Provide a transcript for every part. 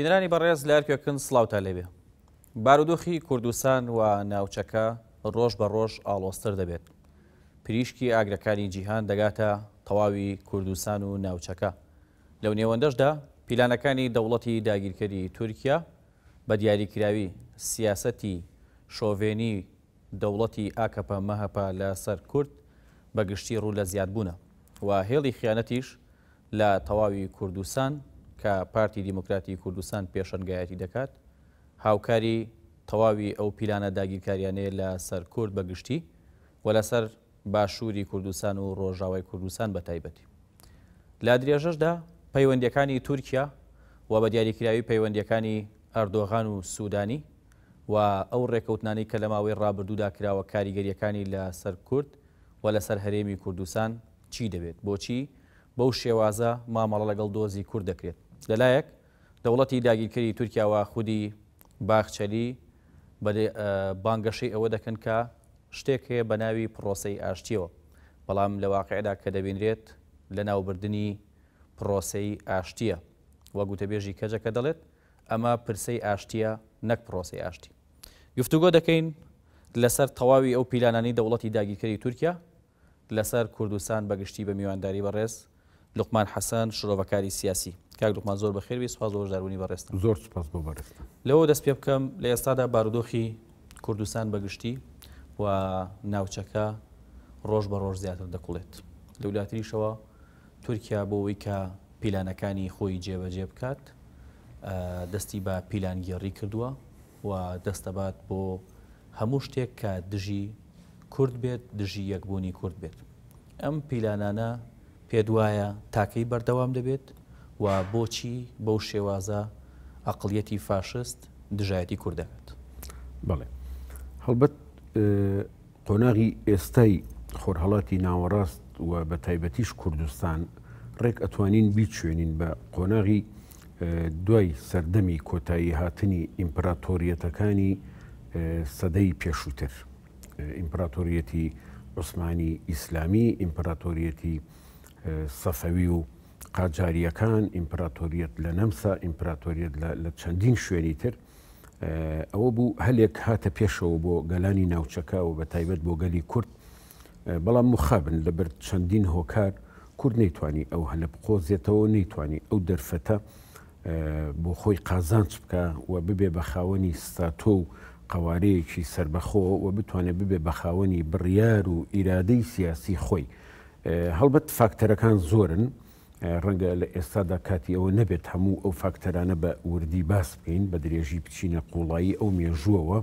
بینرانی بەڕێز لارکێکن سلااوتا لێبێ بارودۆخی کوردستان و ناوچەکە ڕۆژ بە ڕۆژ ئاڵۆستر دەبێت پریشکی ئاگرەکانی جیهان دەگاتە تەواوی کوردستان و ناوچەکە لەو نێوەندەشدا پیلانەکانی دەوڵەتی داگیرکەری تورکیا بە دیاریکراوی سیاسەتی شۆڤێنی دەوڵەتی ئاکەپە مەهەپە لە سەر کورد بەگشتی ڕوو لە زیاد بوونە و هێڵی خیانەتیش لە تەواوی کوردستان کە پارتی دیموکراتی کوردستان پێشنگایەتی دەکات هاوکاری تەواوی ئەو پیلانە داگیرکاریانەیە لە سەر کورد بەگشتی و لەسەر باشووری کوردستان و ڕۆژاوای کوردستان بە تایبەتی لا درێژەشدا پەیوەندەکانی تورکیا و بە دیاریکراوی پەیوەندەکانی ئەردۆغان و سوودانی و ئەو ڕێکەوتنانی کە لە ماوەی ڕابردوودا کراوە کاریگەریەکانی لە سەر کورد و لەسەر هەرێمی کوردستان چی دەبێت بۆچی بەو شێوازە مامەڵە لەگەڵ دۆزی کوور دەکرێت لەلایەک دەوڵەتی داگیرکاری تورکیاوە خودی باخچەلی بانگەشەی ئەوە دەکەن کە شتێک هەیە بە ناوی پرۆسی ئاشتیەوە بەڵام لە واقعدا کە دەبینرێت لە ناوبردننی پرۆسی ئاشتیە وەگوتەبێژی کەجەکە دەڵێت ئەمە پرسەی ئاشتیە نەک پرۆسی ئاشتی گفتوگۆ دەکەین لەسەر تەواوی ئەو پیلانانی دەوڵەتی داگیرکاری تورکیا لەسەر کوردستان بەگشتی بە میوانداری بەڕێز لقمان حەسەن شرۆڤەکاری سیاسی کاک لقمان زۆر بە خێوی سپاز زۆر دارونی بەڕێست زۆر سپاس بۆ بەڕێست لەوە دەست پێ بکەم لە ئێستادا بارودۆخی کوردستان بەگشتی و ناوچەکە ڕۆژ بە ڕۆژ زیاتر دەکوڵێت لە ویلاتریشەوە تورکیا بۆەوەی کە پیلانەکانی خۆی جێبەجێ بکات دەستی بە پیلانگیێڕی کردووە و دەستەبات بۆ هەموو شتێک کە دژی کورد بێت دژی یەکبوونی کورد بێت ئەم پیلانانە پێ دوایە تاکەی بەردەوام دەبێت و بۆچی بەو شێوازە ئەقلەتی فاشست دژایەتی کوردەکەت بڵێ هەڵبەت قۆناغی ئێستای خۆرهڵاتی ناوەڕاست و بە تایبەتیش کوردستان ڕێک ئەتوانین بیچێنین بە قۆناغی دوای سەردەمی کۆتایی هاتنی ئیمپراتۆریەتەکانی سەدەی پێشووتر ئیمپراتۆریەتی عوسمانی ئیسلامی ئیمپراتۆریەتی سەفەوی و قاجاریەکان ئیمپراتۆریەت لە نەمسا ئیمپراتۆریەت لە چەندین شوێنی تر ئەوە بوو هەلێک هاتە پێشەوە بۆ گەلانی ناوچەکە و بە تایبەت بۆ گەلی کورد بەڵام مخابن لەبەر چەندین هۆکار کورد نەیتوانی ئەو هەلە بقۆزیێتەوە نەیتوانی ئەو دەرفەتە بۆ خۆی قازانچ بکە و ببێ بە خاوەنی ستاتۆ و قوارەیەکی سربەخۆ و بتوانێت ببێ بە خاوەنی بڕیار و ئیرادەی سیاسی خۆی هەڵبەت فاکتەرەکان زۆرن ڕەنگە لە ئێستادا کاتی ئەوە نەبێت هەموو ئەو فاکتەرانە بە وردی باس بکەین بە درێژی بچینە قوڵایی ئەو مێژووەوە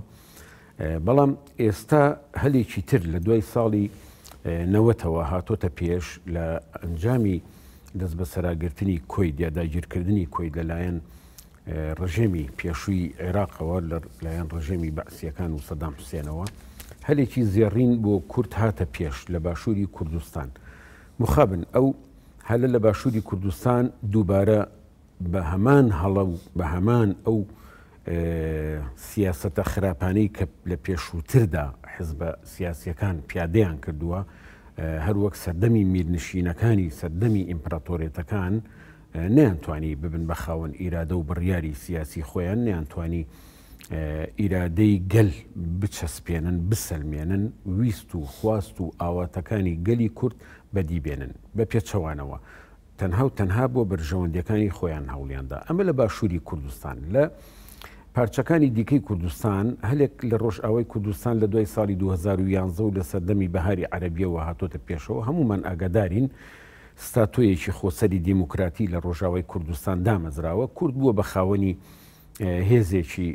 بەڵام ئێستا هەلێکی تر لە دوای ساڵی نەوەتەوە هاتۆتە پێش لە ئەنجامی دەست بە سەراگررتنی کۆی دیاداگیرکردنی کۆی لەلایەن ڕژێمی پێشووی عێراقەوە لەلایەن ڕژێمی بەعسیەکان و سەدام حوسێنەوە هەلێکی زێڕین بۆ کورت هاتە پێش لە باشووری کوردستان. مخابن ئەو هەلە لە باشووری کوردستان دووبارە بە هەمان هەڵە و بە هەمان ئەو سیاسەتە خراپانەی کە لە پێشووتردا حزب سیاسیەکان پیادەیان کردووە هەرو وەک سەردەمی میرنشینەکانی سەردەمی ئیمپراتۆرێتەکان نیانتوانی ببن بە خاوەن ئیرادە و بڕیاری سیاسی خۆیان نیانتوانی ئیرادەی گەل بچەسپێنن بسەلمێنن ویست و خواست و ئاواتەکانی گەلی کورد بەدیبێنن بە پێچەوانەوە تەنها و تەنها بۆ بەرژەوەندەکانی خۆیان هەوڵیاندا ئەمە لە باشووری کوردستان لە پارچەکانی دیکەی کوردستان هەلێک لە ڕۆژئاوای کوردستان لە دوای ساڵی 2011 و لە سەردەمی بەهاری عەربیەوە هاتۆتە پێشەوە هەمومان ئاگادارین ستاتۆیەکی خۆسەری دیموکراتی لە ڕۆژاوای کوردستان دامەزراوە کورد بووە بە خاوەنی هێزێکی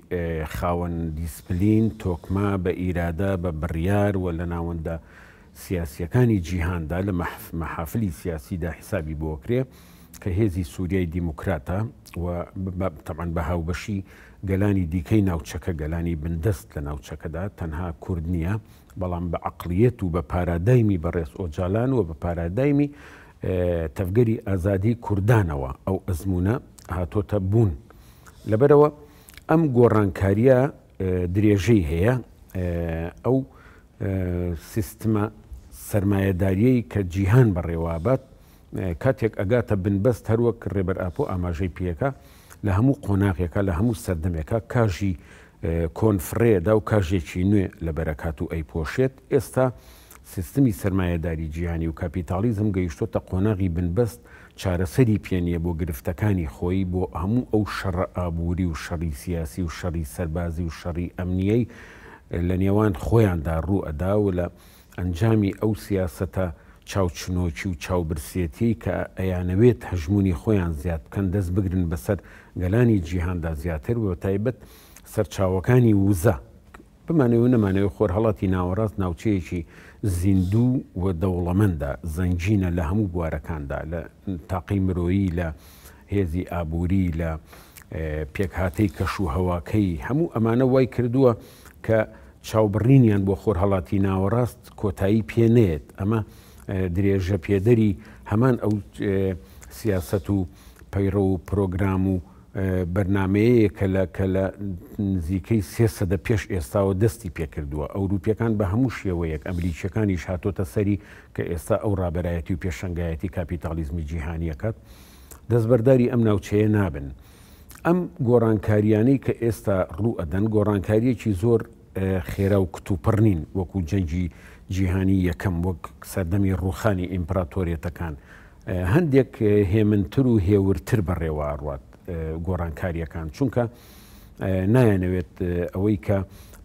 خاوەن دیسپلین تۆکما بە ئیرادە بە بڕیار و لە ناوەندە سیاسیەکانی جیهاندا لە مەحافلی سیاسیدا حیسابی بۆکرێ کە هێزی سووریای دیموکراتە و تەمان بە هاوبەشی گەلانی دیکەی ناوچەکە گەلانی بندست لە ناوچەکەدا تەنها کورد نییە بەڵام بە عقلیەت و بە پارادایمی بەڕێز ئۆجالان و بە پارادایمی تەفگەری ئازادی کوردانەوە ئەو ئەزمونە هاتۆتە بوون لەبەرەوە ئەم گۆڕانکاریە درێژەی هەیە ئەو سیستمە سرمایهداریەی کە جیهان بەڕێوابەت کاتێک ئەگاتە بنبەست هەروەک ڕێبەر ئاپۆ ئاماژەی پێەکە لە هەموو قۆناغێکە لە هەموو سەردەمێکە کاژی کۆنفرێدا و کاژێکی نوێ لە بەرەکات و ئەیپۆشێت ئێستا سیستمی سرمایهداری جیهانی و کاپیتالیزم گەیشتۆتە قۆناغی بنبەست چارەسەری پێنیە بۆ گرفتەکانی خۆی بۆ هەموو ئەو شەڕ ئابووری و شەڕی سیاسی و شەڕی سەربازی و شەڕی ئەمنیەی لە نێوان خۆیاندا ڕوو ئەدا و لە ئەنجامی ئەو سیاستە چاوچنۆکی و چاوبرسەتی کە ئەیانەوێت هەژمونی خۆیان زیاد بکەن دەست بگرن بەسەر گەلانی جیهاندا زیاتر بۆ تایبەت سەرچاوەکانی وزە بمانەوە نەمانەوە خۆر هەڵاتی ناوەڕاست ناوچەیەکی زیندوو و دەوڵەمەندە زەنجینە لە هەموو بوارەکاندا لە تاقی مرۆیی لە هێزی ئابووری لە پێکهاتەی کەش و هەواکەی هەموو ئەمانە وای کردووە کە چاوبڕینیان بۆ خۆر هەڵاتی ناوەڕاست کۆتایی پێنێت ئەمە درێژە پێدەری هەمان ئەو سیاست و پەیڕە و پرۆگرام و بەرنمەیە کە لە نزیکەی سێ سەدە پێش ئێستاەوە دەستی پێکردووە ئەوروپیەکان بە هەموو شێوەیەک ئەمریکیەکانی شاتۆتە سەری کە ئێستا ئەو ڕابەرایەتی و پێشنگایەتی کاپیتالیزمی جیهانیەکەت دەستبەرداری ئەم ناوچەیە نابن. ئەم گۆڕانکاریانەی کە ئێستا ڕوو ئەدەن گۆڕانکاریەکی زۆر خێرا و کتوپڕنین وەکو جەنجی جیهانی یەکەم وەک سەردەمی ڕوخانی ئیمپراتۆریەتەکان هەندێک هێمنتر و هێورتر بەڕێوە ئاڕات گۆڕانکاریەکان چونکە نایەنەوێت ئەوەی کە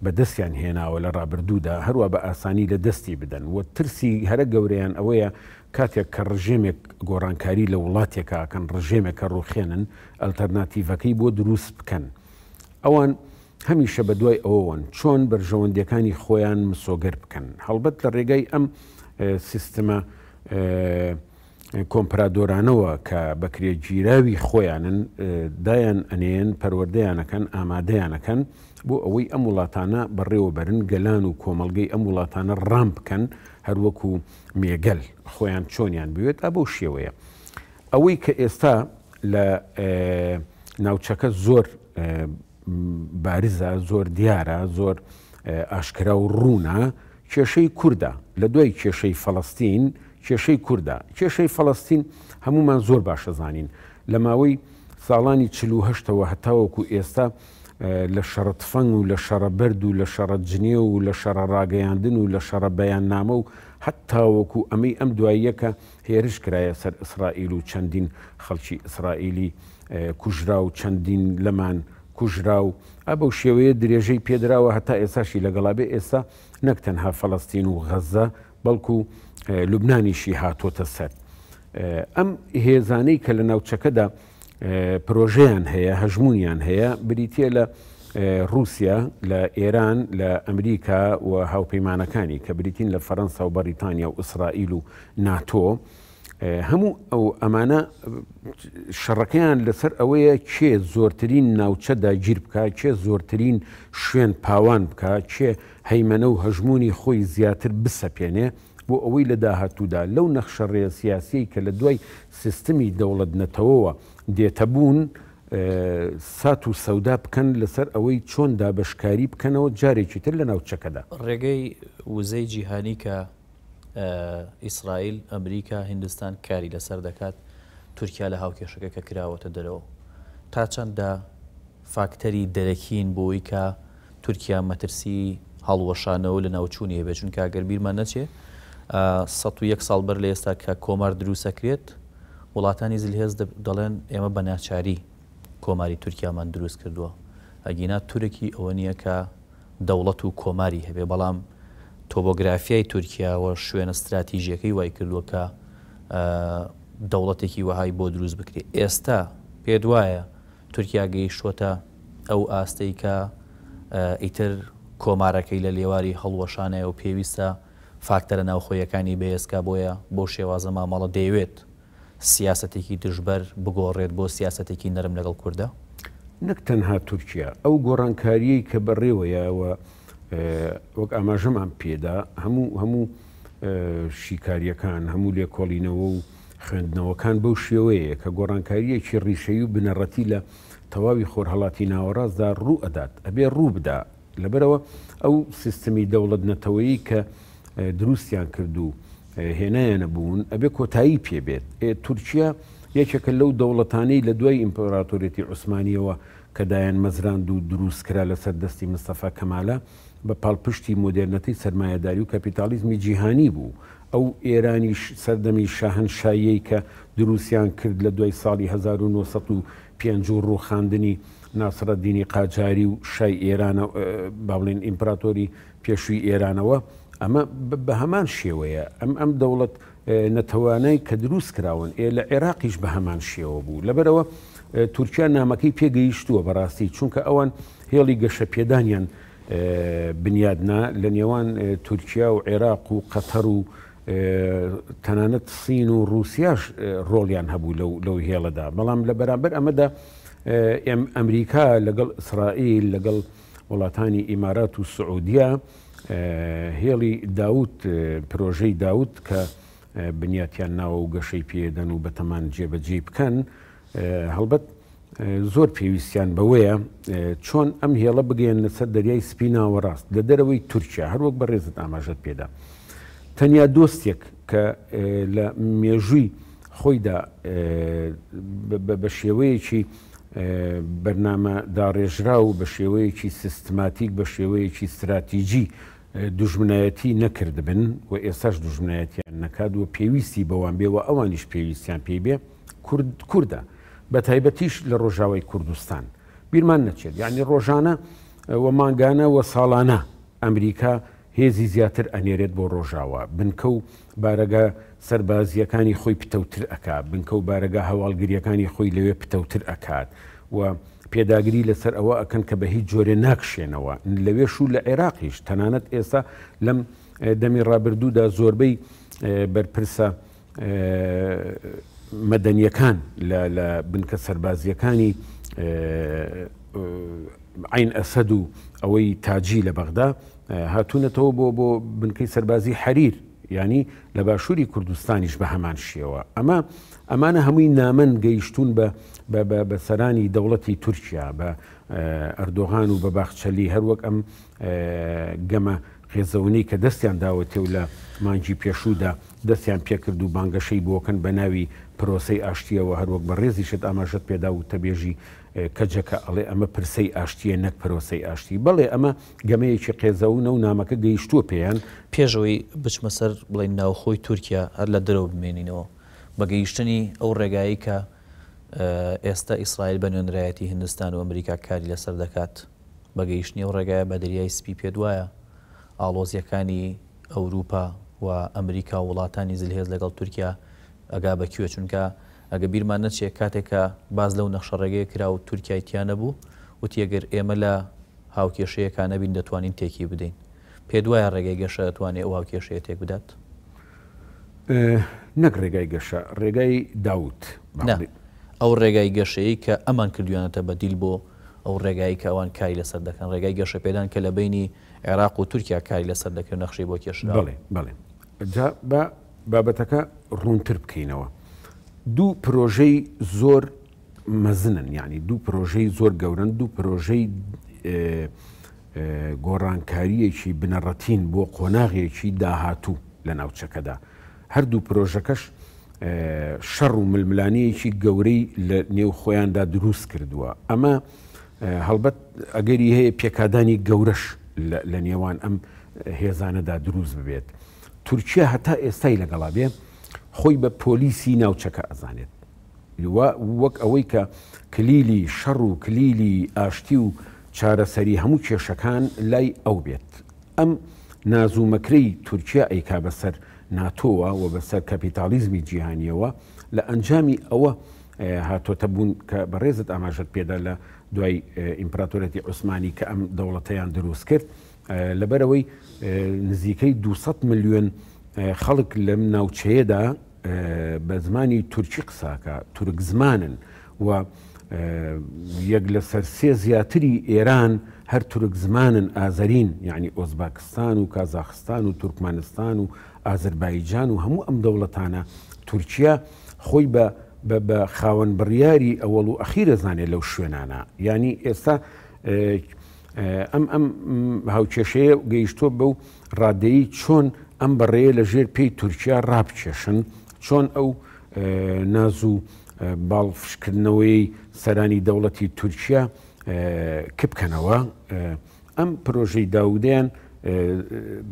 بەدەستیان هێناوە لە ڕابردوودا هەروە بە ئاسانی لە دەستی بدەن و ترسی هەرە گەوریان ئەوەیە کاتێک کە ڕژێمێک گۆڕانکاری لە وڵاتێکاکەن ڕژێمێکە ڕوخێنن ئەلتەرناتیڤەکەی بۆ دروست بکەن ئەوان هەمیشە بە دوای ئەوەن چۆن بەرژەوەندەکانی خۆیان مسۆگەر بکەن هەڵبەت لە ڕێگەی ئەم سیستمە کۆمپرادۆرانەوە کە بەکرێ گیراوی خۆیانن دایان ئەنێن پەروەردەیانەکەن ئامادەیانەکەن بۆ ئەوەی ئەم وڵاتانە بەڕێوەبەرن گەلان و کۆمەلگەی ئەم وڵاتانە ڕام بکەن هەروەکو مێگەل خۆیان چۆنیان بوێت تا بەو شێوەیە ئەوەی کە ئێستا لە ناوچەکە زۆر بارزە زۆر دیارە زۆر ئاشکرا و ڕوونا کێشەی کووردا لە دوای کێشەی فەڵستین، کێشەی کووردا کێشەی فەڵستین هەمومان زۆر باشەزانین لە ماوەی ساڵانی چهەوە هەتاوەکو ئێستا لە شەڕەتفەنگ و لە شەڕە بەرد و لە شەڕە جنێ و لە شەڕە ڕاگەیاندن و لە شەڕە بەیان نامە و هەتاوەکو ئەمەی ئەم دواییەکە هێرش کرایە سەر ئیسرائیل و چەندین خەڵکی ئیسرائیلی کوژرا و چەندین لەمان کوژرا و ئە بەو شێوەیە درێژەی پێدراوە هەتا ئێساشی لەگەڵا بێ ئێستا نەک تەنها فەڵستین و غەزە بەڵکو و لوبنانیشی هاتۆتە سەر ئەم هێزانەی کە لە ناوچەکەدا پرۆژەیان هەیە هەژمونیان هەیە بریتە لە رووسیا لە ئێران لە ئەمریکا و هاوپەیمانەکانی کە بریتین لە فەەنسا و بەریتانیا و ئیسرائیل و ناتۆ هەموو ئەو ئەمانە شەڕەکەیان لەسەر ئەوەیە چێ زۆرترین ناوچەدا گیر بکە چێ زۆرترین شوێن پاوان بکە چێ هەیمەنە و هەژمونی خۆی زیاتر بسەپێنێ بۆ ئەوەی لە داهاتوودا لەو نەخشە ڕێسیاسی کە لە دوای سیستمی دەوڵەت نەتەوەوە دێتەبوون سات و سەودا بکەن لەسەر ئەوەی چۆن دابشکاری بکەنەوە جارێکی تر لە ناوچەکەدا ڕێگەی وزەی جیهانی کە ئیسرائیل ئەمریکا هندستان کاری لەسەر دەکات تورکیا لە هاوکێشەکە کە کراوەتە دەرەوە تا چەندە فاکتەری دەرەکین بۆی کە تورکیا مەترسی هەڵوەشانەوە لە ناوچوونی هێبێچون کاگەربیرمان نەچێت 1 ساڵ بەر لە ئێستا کە کۆمار دروستەکرێت وڵاتانی زلهێز دەڵێن ئێمە بە ناچاری کۆماری تورکیامان دروست کردووە ئەگینا تورێکی ئەوە نییە کە دەوڵەت و کۆماری هەبێ بەڵام تۆبۆگرافیای تورکیاوە شوێنە استراتیژیەکەی وای کردووە کە دەوڵەتێکی وهای بۆ دروست بکرێت ئێستا پێ وایە تورکیاگەی شوتە ئەو ئاستەی کە ئیتر کۆمارەکەی لە لێواری هەڵوەشانەیە و پێویستە فاکتەرە ناوخۆیەکانی بەسکا بۆیە بۆ شێوازە مامەڵە دەیەوێت سیاستێکی دژبەر بگۆڕێت بۆ سیاستێکی نەرم لەگەڵ کووردە نەک تەنها تورکیا ئەو گۆڕانکاریەی کە بەڕێوەیەوە وەک ئاماژەمان پێدا هەموو هەموو شیکاریەکان هەموو لێکۆڵینەوە و خوێندنەوەکان بەو شێوەیە کە گۆڕانکاریەکی ڕیشەی و بنەڕەتی لە تەواوی خۆرهڵاتی ناوەڕاستدا ڕوو ئەدات ئەبێ ڕوو بدا لەبەرەوە ئەو سیستمی دەوڵەت نەتەوەی کە دروستیان کردو هێنەیە نەبوون ئەبێ کۆتایی پێبێت تورکیا یەکێکە لەو دەوڵەتانی لە دوای ئیمپۆراتۆرێتی عوسمانیەوە کەدایان مەزراند و دروست کرا لەسەر دەستی مستەفا کەمالە بە پاڵپشتی مدررنەتی سرمایهداری و کەپیتالیزمی جیهانی بوو ئەو ئێرانی سەردەمی شاهن شایەی کە دروستیان کرد لە دوای ساڵی 1950 ڕوخاندنی ناسرە دینی قاجاری و شای ئێرانە باڵێن ئیمپراتۆری پێشووی ئێرانەوە ئەمە بە هەمان شێوەیە ئەم ئەم دەوڵەت نەتەوانای کە دروست کراون ئێ لە عێراقیش بە هەمان شێوە بوو لەبەرەوە تورکیا نامەکەی پێگەیشتووە بەڕاستی چونکە ئەوان هێڵی گەشە پێدانیان بنیادنا لە نێوان تورکیا و عێراق و قەتەر و تەنانەت سین و رووسیاش ڕۆلیان هەبوو لەو هێڵەدا بەڵام لە بەرامبەر ئەمەدا ئەمریکا لەگەڵ ئیسرائیل لەگەڵ وڵاتانی ئیمارات و سعودیا هێڵی داوت پرۆژەی داوت کە بنیاتیان ناوە و گەشەی پێدەن و بەتەمان جێبەجێ بکەن هەڵبەت زۆر پێویستیان بەوەیە چۆن ئەم هێڵە بگەێن سەر دەریای سپیناوەڕاست لە دەرەوەی تورکیا هەروەک بەڕێزت ئاماژەت پێدا تەنیا دۆستێک کە لە مێژووی خۆیدا بە شێوەیەکی بەرنامە داڕێژرا و بە شێوەیەکی سیستماتیک بە شێوەیەکی استراتیژی دژمنایەتی نەکردبن و ئێساش دژمنایەتیان نەکات و پێویستی بەوان بێ و ئەوانیش پێویستیان پێی بێ کورد کووردە بە تایبەتیش لە ڕۆژاوی کوردستان بیرمان نەچێت یعنی ڕۆژانە وە ماگانە وە ساڵانە ئەمریکا هێزی زیاتر ئەنێرێت بۆ ڕۆژاوە بنکە و بارەگە سربازیەکانی خۆی پتەوتر ئەکات بنکە و بارەگە هەواڵگیریەکانی خۆی لەوێ پتەوتر ئەکات و پێداگری لەسەر ئەوە ئەکەن کە بە هیچ جۆرێ ناکشێنەوە لەوێش و لە عێراقیش تەنانەت ئێستا لەم دەمی ڕابردوودا زۆربەی بەرپرسە مەدەنیەکان لە بنکە سربازیەکانی عین ئەسەد و ئەوەی تاجی لە بەغدا هاتوونەتەوە بۆ بۆ بنکەی سربازی حەریر ینی لە باشووری کوردستانیش بە هەمان شێوە ئەمە ئەمانە هەمووی نامەن گەیشتون بە سەرانی دەوڵەتی تورکیا بە ئەردۆغان و بە باخچەلی هەروەک ئەم گەمە خێزەونەی کە دەستیان داوەتێ و لە مانجی پێشودا دەستیان پێکرد و بانگەشەی بۆکەن بە ناوی پرۆسی ئاشتیەوە هەروەک بە ڕێزی شت ئاماژت پێدا و تەبێژی کەجەکە ئەڵێ ئەمە پرسەی ئاشتیە نەک پرۆسی ئاشتی بەڵێ ئەمە گەمەیەکی قێزەونە و نامەکە گەیشتووە پێیان پێشەوەی بچمە سەر بڵین ناوخۆی تورکیا هەر لە دەرەوە بمێنینەوە بەگەیشتنی ئەو ڕێگایی کە ئێستا ئیسرائیل بە نوێنرایەتی هندستان و ئەمریکا کاری لەسەر دەکات بەگەیشتنی ئەو ڕێگایە بە دەریای سپی پێ دوایە ئالۆزیەکانی ئەوروپا و ئەمریکا و وڵاتانی زلهێز لەگەڵ تورکیا ئەگا بەکوێ چونکە ئەگە بیرمان نەچێت کاتێکە باز لەو نەخشەڕێگەیە کرا و تورکایتیانە بوو وتیەگەر ئێمە لە هاوکێشەیەکانە بین دەتوانین تێکی بدەین پێ دوایە ڕێگەی گەشە دەتوانێت ئەو هاوکێشەیە تێک بدات نەک ڕێگای گەشە ڕێگای داوت ئەو ڕێگای گەشەیە کە ئەمان کردویانەتە بەدیل بۆ ئەو ڕێگایی کەوان کاری لەسەر دەکەن ڕێگای گەشە پێدان کە لە بینی عێراق و تورکیا کاری لەسەر دەکرد نەخشی بۆ کێش بڵێ بە بابەتەکە ڕوونتر بکەینەوە دوو پرۆژەی زۆر مەزنن یعنی دوو پرۆژەی زۆر گەورن دوو پرۆژەی گۆڕانکاریەکی بنەڕەتین بۆ قۆناغێکی داهاتوو لە ناوچەکەدا هەردوو پرۆژەکەش شەڕ و ململانەیەکی گەورەی لە نێو خۆیاندا دروست کردووە ئەمە هەڵبەت ئەگەری هەیە پێکادانی گەورەش لە نێوان ئەم هێزانەدا دروست ببێت تورکیا هەتا ئێستای لەگەڵا بێ خۆی بە پۆلیسی ناوچەکە ئەزانێت وەک ئەوەی کە کلیلی شەڕ و کلیلی ئاشتی و چارەسەری هەموو کێشەکان لای ئەو بێت ئەم نازومەکرەی تورکیا ئەیکا بەسەر ناتۆوە و بەسەر کەپیتالیزمی جیهانیەوە لە ئەنجامی ئەوە هاتۆتە بوون کە بەڕێزت ئاماژت پێدا لە دوای ئیمپراتۆرەتی عوسمانی کە ئەم دەوڵەتەیان دروست کرد لەبەرەوەی نزیکەی 200 میلیۆن خەڵک لەم ناوچەیەدا بە زمانی تورکی قساکە تورک زمانن و یەک لە سەرسێ زیاتری ئێران هەر تورک زمانن ئازەرین یعنی ئۆزباکستان و کازاخستان و تورکمانستان و ئازربایجان و هەموو ئەم دەوڵەتانە تورکیا خۆی بە بە خاوەن بڕیاری ئەوەڵ و ئەخیرە زانێت لەو شوێنانە ینی ئێستا ئەم ئەم هاوچێشەیە گەیشتۆ بەو ڕادەیی چۆن ئەم بەڕێە لە ژێر پێی تورکیا ڕابچێشن چۆن ئەو نازوو باڵفشکردنەوەی سەرانی دەوڵەتی تورکیا کبکەنەوە ئەم پرۆژەی داودیان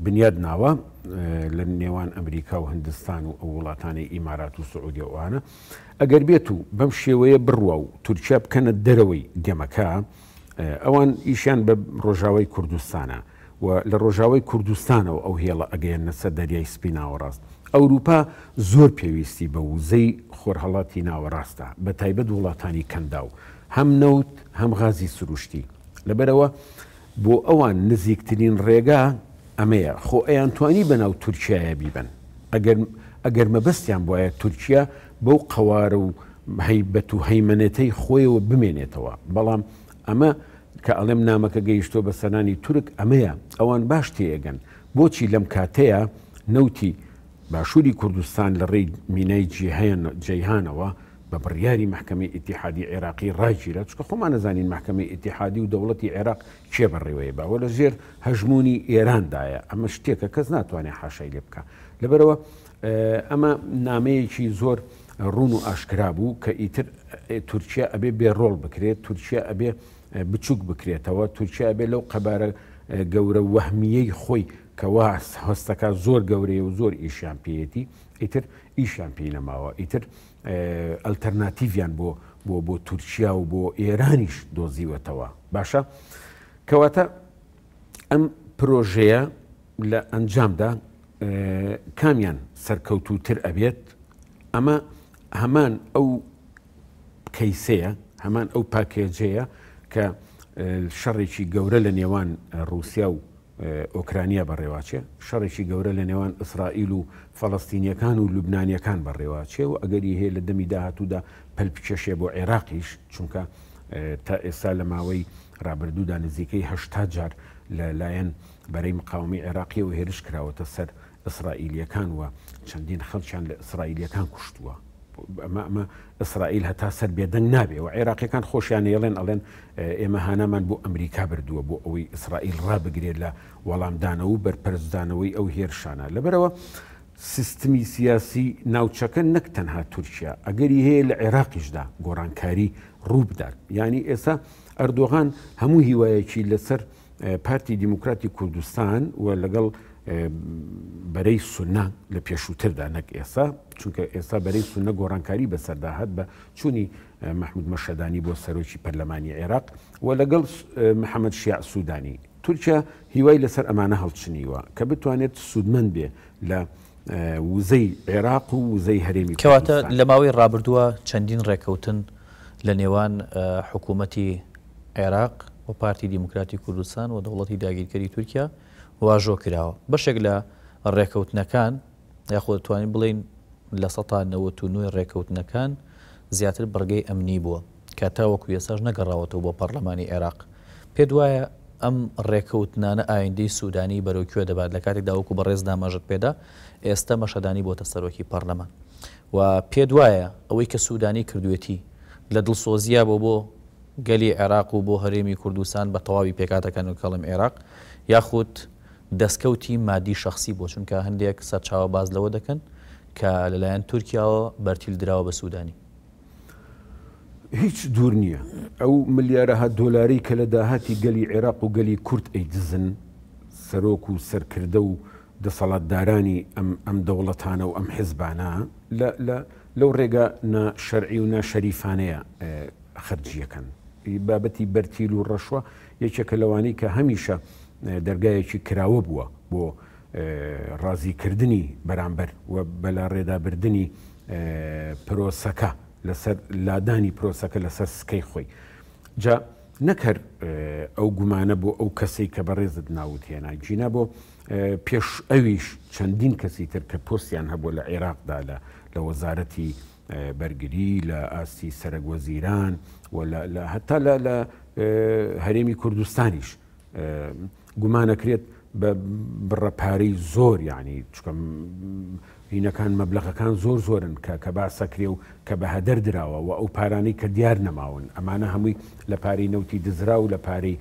بنیاد ناوە لە نێوان ئەمریکا و هندستان و ئەو وڵاتانی ئیمارات و سعودیەوانە ئەگەر بێت و بەم شێوەیە بڕوە و تورکیا بکەنە دەرەوەی گەمەکە ئەوان ئیشیان بە ڕۆژاوی کوردستانە و لە ڕۆژاوی کوردستانەوە ئەو هێڵە ئەگەیان نەسەر دەریای سپیناوەڕاست ئەوروپا زۆر پێویستی بە وزەی خۆرهڵاتی ناوەڕاستە بە تایبەت وڵاتانی کەندا و هەم نەوت هەم غازی سروشتی لەبەرەوە بۆ ئەوان نزیکترین ڕێگا ئەمەیە خۆ ئەیان توانی بەناو تورکایە بیبن ئەگەر مەبەستیان وایە تورکیا بەو قوارە و هەیبەت و هەیمەنێتەی خۆیەوە بمێنێتەوە بەڵام ئەمە کە ئەڵێم نامەکە گەیشتۆ بە سەرانی تورک ئەمەیە ئەوان باش تێگەن بۆچی لەم کاتەیە نەوتی باشووری کوردستان لە ڕێی مینای جیهەیە جەیهانەوە بە بڕیاری محکمەی ئتیحادی عێراقی ڕاجیرە چکە خۆمان نەزانین محکمەی ئتیحادی و دەوڵەتی عێراق چێ بڕێوەیە باوە لە ژێر هەژمونی ئێراندایە ئەمە شتێکە کەس ناتوانێت حاشای لێ بکە لەبەرەوە ئەمە نامەیەکی زۆر ڕون و ئاشکرا بوو کە ئیتر تورکیا ئەبێ بێڕۆڵ بکرێت تورکیا ئەبێ بچووک بکرێتەوە تورکیا ئەبێ لەو قەبارە گەورە وەهمیەی خۆی کەوا هەستەکە زۆر گەورەیە و زۆر ئیشان پێەتی ئیتر ئیشان پێی نەماوە ئیتر ئەلتەرناتیڤیان بۆ بۆ بۆ تورکیا و بۆ ئێرانیش دۆزیوەتەوە باشە کەواتە ئەم پرۆژەیە لە ئەنجامدا کامیان سەرکەوتوتر ئەبێت ئەمە هەمان ئەو کەیسەیە هەمان ئەو پاکێجەیە کە شەڕێکی گەورە لە نێوان رووسیا و ئۆکرانیا بەڕێواچێ شەڕێکی گەورە لە نێوان ئیسرائیل و فەڵستینیەکان و لوبنانیەکان بەڕێواچێ و ئەگەری هەیە لە دەمی داهاتوودا پەلپچەشێ بۆ عێراقیش چونکە تا ئێستا لە ماوەی رابرردوودا نزیکەی هشتا جار لەلایەن بەرەی مقاومی عێراقی و هێرش کراوەتە سەر ئیسرائیلیەکان وە چەندین خەڵچیان لە ئیسرائیلیەکان کوشتووە ئەمە ئەمە ئیسرائیل هەتا سەر بێدەنگ نابێ و عێراقیەکان خۆشیانەیەڵێن ئەڵێن ئێمە هانامان بۆ ئەمریکا بردووە بۆ ئەوەی ئیسرائیل ڕابگرێت لە وەڵامدانەوە و بەرپەرزدانەوەی ئەو هێرشانە لەبەرەوە سیستمی سیاسی ناوچەکە نەک تەنها تورکیا ئەگەری هەیە لە عێراقیشدا گۆڕانکاری ڕووبدار ینی ئێستا ئەردۆغان هەموو هیوایەکی لەسەر پارتی دیموکراتی کوردستان و لەگەڵ بەرەی سنا لە پێشووتردا نەک ئێسا چونکە ئێستا بەرەی سنە گۆڕانکاری بەسەردا هەت بە چوونی مححمود مەشەدانی بۆ سەرۆکی پەرلەمانی عێراق و لەگەڵ محەممەد شیع سوودانی تورکیا هیوای لەسەر ئەمانە هەڵچنیوە کە بتوانێت سوودمەند بێ لە وزەی عێراق و وزەی هەرێمی کەواتە لە ماوەی ڕابردووە چەندین ڕێکەوتن لە نێوان حکوومەتی عێراق و پارتی دیموکراتی کوردستان و دەوڵەتی داگیرکەری تورکیا واژۆ کراوە بەشێک لە ڕێکەوتنەکان یاخۆ دەتوانین بڵین لە سەتانەوە تو نوێ ڕێکەوتنەکان زیاتر بڕگەی ئەمنی بووە کە تاوەکو یەساژ نەگەڕاوەتەوە بۆ پەرلەمانی عێراق پێ دوایە ئەم ڕێکەوتنانە ئایندی سوودانی بەرەوکوێ دەبات لە کاتێک داوەکو بە ڕێز داماژت پێدا ئێستا مەشەدانی بۆتە سەرۆکی پەرلەمان و پێ دوایە ئەوەی کە سوودانی کردوێتی لە دڵسۆزیە بۆ بۆ گەلی عێراق و بۆ هەرێمی کوردستان بە تەواوی پێکاتەکەن و کەڵم عێراق یاخود دەستکەوتی مادی شخصی بۆ چونکە هەندێک سەر چاوە باز لەوە دەکەن کە لەلایەن تورکیاوە بەرتیل درراوە بە سوودانی هیچ دوور نییە ئەو ملیارەها دۆلاری کە لە داهاتی گەلی عێراق و گەلی کورت ئەی دزن سەرۆک و سەرکردە و دەسەڵاتدارانی ئەم دەوڵەتانە و ئەم حزبانە لەو ڕێگە ناشەرعی و ناشەریفانەیە خرجیەکەن بابەتی بەرتیل و ڕەشوە یەکێکە لەوانی کە هەمیشە دەرگایەکی کراوە بووە بۆ ڕازیکردنی بەرامبەر و بەلا ڕێدابردننی پرۆسەکە لەسەر لادانی پرۆسەکە لەسەر سکەی خۆی جا نەکرد ئەو گومانە بۆ ئەو کەسی کە بەڕێزت ناوت هێنای جینە بۆ پێش ئەویش چەندین کەسی تر کە پۆستیان هەبوو لە عێراقدا لە وەزارەتی بەرگری لە ئاستی سەرگوەزیران هەتا لە هەرێمی کوردستانیش گومانەکرێت بڕەپاری زۆر ینی چکەم هینەکان مەبلەغەکان زۆر زۆرن کە کە باسەکرێ و کە بە هەدەر درراوە و ئەو پارانەی کە دیار نەماون ئەمانە هەمووی لە پارەی نەوتی دزرا و لە پارەی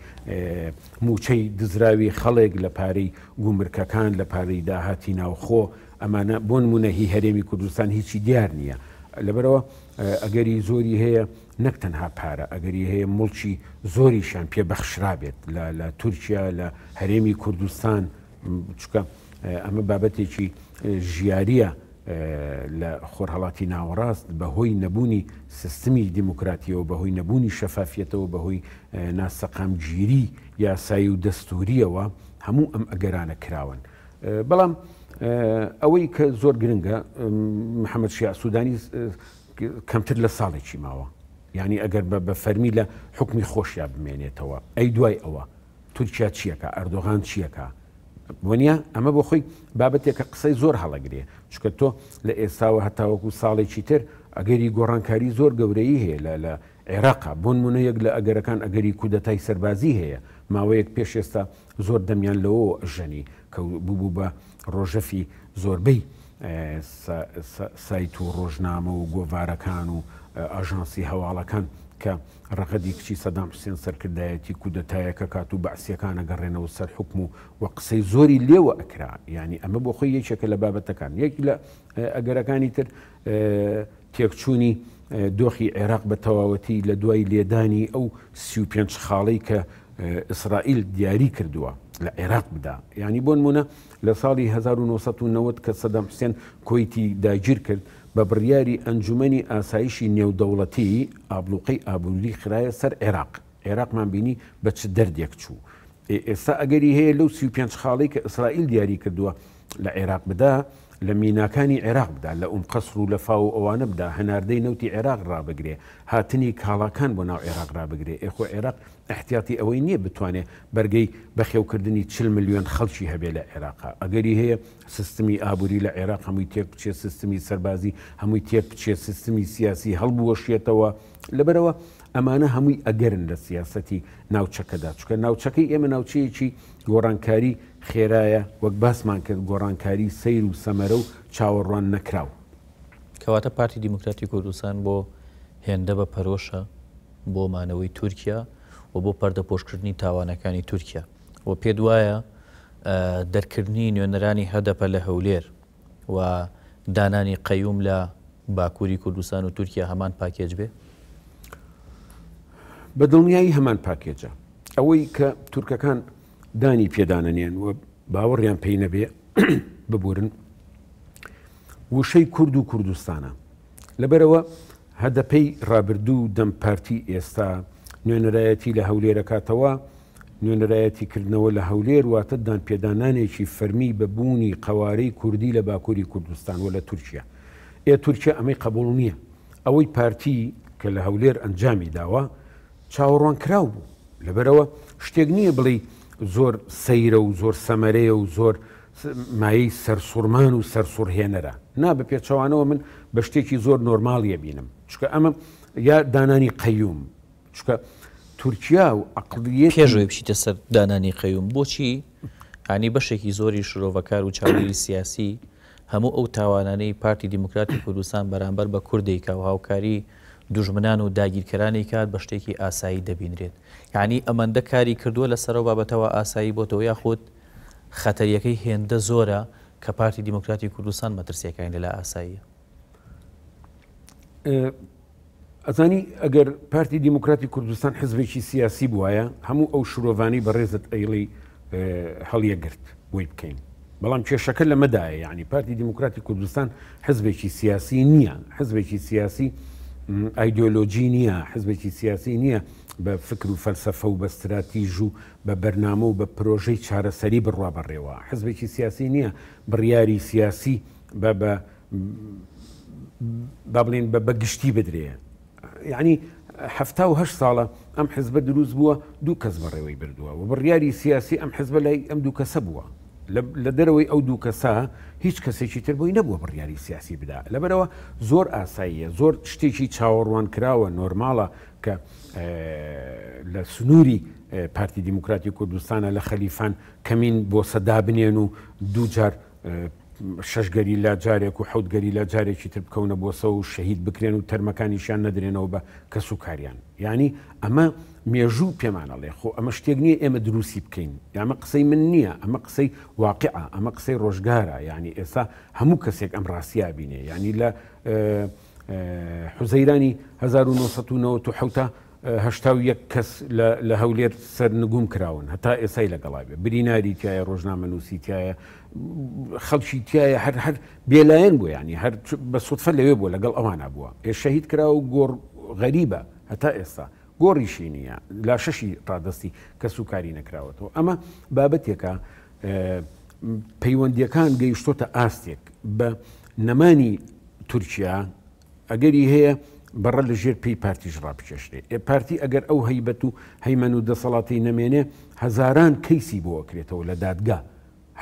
موچەی دزراوی خەڵێک لە پارەی گومرکەکان لە پارەی داهاتی ناوخۆ ئەمانە بۆ نمونە هی هەرێمی کوردستان هیچی دیار نییە لەبەرەوە ئەگەری زۆری هەیە نەک تەنها پارە ئەگەری هەیە مڵکی زۆری شان پێ بەخشرا بێت لە تورکیا لە هەرێمی کوردستان چکە ئەمە بابەتێکی ژیاریە لە خۆرهڵاتی ناوەڕاست بەهۆی نەبوونی سیستمی دیموکراتیەوە بەهۆی نەبوونی شەفافیەتەوە بەهۆی ناسەقام گیری یاسایی و دەستوریەوە هەموو ئەم ئەگەرانە کراون. بەڵام ئەوەی کە زۆر گرنگە محەممەد شیع سوودانی کەمتر لە ساڵێکی ماوە ینی ئەگەر بە فەرمی لە حکمی خۆشیان بمێنێتەوە ئەی دوای ئەوە تورکیا چیەکە ئەردۆغان چیەکە بۆنیە ئەمە بۆ خۆی بابەتێکە قسەی زۆر هەڵەگرێ چکە تۆ لە ئێستاوە هەتاوەکو ساڵێکی تر ئەگەری گۆڕانکاری زۆر گەورەی هەیە لە لە عێراقا بۆن منەیەک لە ئەگەرەکان ئەگەری کودەتای سەربازی هەیە ماوەیەک پێش ئێستا زۆر دەمیان لەوە ژەنی کە بوو بە ڕۆژەفی زۆربەی سایت و ڕۆژنامە و گۆڤارەکان و ئاژانسی هەواڵەکان کە ڕقەدی کچی سەدام حسێن سەرکردایەتی کودەتایەکە کات و بەعسیەکانە گەڕێنەوە سەر حکم و وە قسەی زۆری لێوە ئەکرا ینی ئەمە بۆ خۆی یەکێکە لە بابەتەکان یەک لە ئەگەرەکانی تر تێکچوونی دۆخی عێراق بە تەواوەتی لە دوای لێدانی ئەو سی پێنج خاڵی کە ئیسرائیل دیاری کردووە لە عێراق بدا ینی بۆنمونە لە ساڵی 1990 کە سەدەم حسێن کۆیتی داگیر کرد بە بڕیاری ئەنجومی ئاسایشی نێودەوڵەتی ئابلوقی ئابووری خراە سەر عێراق عێراقمان بینی بە چ دەردێک چوو ئێستا ئەگەری هەیە لەو سی پێ خاڵی کە ئیسرائیل دیاری کردووە لە عێراق بدا لە میناکانی عێراق بدا لە ئوم قەسر و لە فاو ئەوانە بدا هەناردەی نوتی عێراق ڕابگرێ هاتنی کاڵاکان بۆ ناو عێراق ڕابگرێ ئێخۆ عێراق احتیاتی ئەوەی نییە بتوانێت بەرگەی بەخێوکردنی چل میلیۆن خەڵکی هەبێ لە عێراقا ئەگەری هەیە سیستمی ئابووری لە عێراق هەمووی تێک بچێ سیستمی سەربازی هەمووی تێک بچێ سیستمی سیاسی هەڵبوەشێتەوە لەبەرەوە ئەمانە هەمووی ئەگەرن لە سیاستی ناوچەکەدا چکە ناوچەکەی ئێمە ناوچەیەکی گۆڕانکاری خێرایە وەک باسمان کرد گۆڕانکاری سیر و سەمەرە و چاوەڕوان نەکراو کەواتە پارتی دیموکراتی کوردستان بۆ هێندە بە پەرۆشە بۆ مانەوەی تورکیا و بۆ پەردەپۆشکردنی تاوانەکانی تورکیا و پێ وایە دەرکردنی نوێنەرانی هەدەپە لە هەولێر و دانانی قەیوم لە باکووری کوردستان و تورکیا هەمان پاکێج بێ بە دڵنیایی هەمان پاکێجە ئەوەی کە تورکەکان دانی پێدانەنیان و باوەڕیان پێی نەبێ ببورن وشەی کورد و کوردستانە لەبەرەوە هەدەپەی ڕابردوو دەمپارتی ئێستا نوێنەرایەتی لە هەولێرە کاتەوە نوێنەرایەتیکردنەوە لە هەولێر واتە دانپێدانانێکی فەرمی بەبوونی قوارەی کوردی لە باکووری کوردستان و لە تورکیا ئێ تورکیا ئەمەی قبول نییە ئەوەی پارتی کە لە هەولێر ئەنجامی داوە چاوەڕوان کرااو بوو لەبەرەوە شتێک نییە بڵی زۆر سەیرە و زۆر سەمەرەیە و زۆر مایی سەرسوورمان و سەرسوورهێنەرە نا بە پێچەوانەوە من بە شتێکی زۆر نۆرماڵیە بینم چکە ئەمە یا دانانی قەیوم چکە تورکیا و عقلیە پێشوی بشیتە سەر دانانی خەیوم بۆچی ینی بەشێکی زۆری شرۆڤەکار و چاویلی سیاسی هەموو ئەو تاوانانەی پارتی دیموکراتی کوردستان بەرامبەر بە کوردێکا و هاوکاری دوژمنان و داگیرکەرانی کات بە شتێکی ئاسایی دەبینرێت یعنی ئەمەندە کاری کردووە لەسەرەوە بابەتەوە ئاسایی بۆتەوە یاخود خەتەریەکەی هێندە زۆرە کە پارتی دیموکراتی کوردستان مەترسیەکانی لەلا ئاساییە ئەزانی ئەگەر پارتی دیموکراتی کوردستان حزبێکی سیاسی بواە هەموو ئەو شرۆڤانی بەڕێزت ئەیڵی هەڵیەگرت بۆی بکەین بەڵام کێشەکە لە مەدایە یعنی پارتی دیموکراتی کوردستان حزبێکی سیاسی نییە حزبێکی سیاسی ئایدۆلۆژی نییە حزبێکی سیاسی نییە بە فکر و فەلسەفە و بە استراتیژ و بە بەرنامە و بە پرۆژەی چارەسەری بڕوا بەڕێوە حزبێکی سیاسی نییە بڕیاری سیاسی بە بڵێن بە بەگشتی بدرێن یعنی هەفتا و هەش ساڵە ئەم حزبە دروست بووە دوو کەس بەڕێوەی بردووە و بڕیاری سیاسی ئەم حزبە لای ئەم دوو کەسە بووە لە دەرەوەی ئەو دوو کەسا هیچ کەسێکی تر بووی نەبووە بڕیاری سیاسی بدا لەبەرەوە زۆر ئاساییە زۆر شتێکی چاوەڕوان کراوە نۆرمالە کە لە سنووری پارتی دیموکراتی کوردستانە لە خەلیفان کەمین بۆ سەدا بنێن و دووجار ششگەری لە جارێک و حوتگەری لە جارێکی تر بکەونە بۆسە و شەهید بکرێن و تەرمەکانیشیان نەدرێنەوە بە کەس و کاریان ینی ئەمە مێژوو پێمانەڵێ خۆ ئەمە شتێک نییە ئێمە دروسی بکەین ئەمە قسەی من نییە ئەمە قسەی واقعە ئەمە قسەی ڕۆژگارە ینی ئێستا هەموو کەسێک ئەم ڕاستیا بینێ ینی لە حوزەیرانی 1990 هەشتاویەک کەس لە هەولێر سەر نگوم کراون هەتا ئێسای لەگەڵاوێ بریناری تایە ڕۆژنامە نووسیتیایە خەڵکی تایە هەر هەر بێلایەن بوو ینی هەر بە سوتفە لەوێ بوو لەگەڵ ئەوانە بووە ئێشەهید کرا و گۆڕ غەریبە هەتا ئێستا گۆڕیشی نییە لا شەشی ڕادستی کە سوکاری نەکراوەتەوە ئەمە بابەتێکە پەیوەندیەکان گەیشتۆتە ئاستێک بە نەمانی تورکیا ئەگەری هەیە بەڕە لە ژێر پێی پارتیش ڕابچێشتێ ئێ پارتی ئەگەر ئەو هەیبەت و هەیمەن و دەسەڵاتی نەمێنێ هەزاران کەیسی بۆەکرێتەوە لە دادگا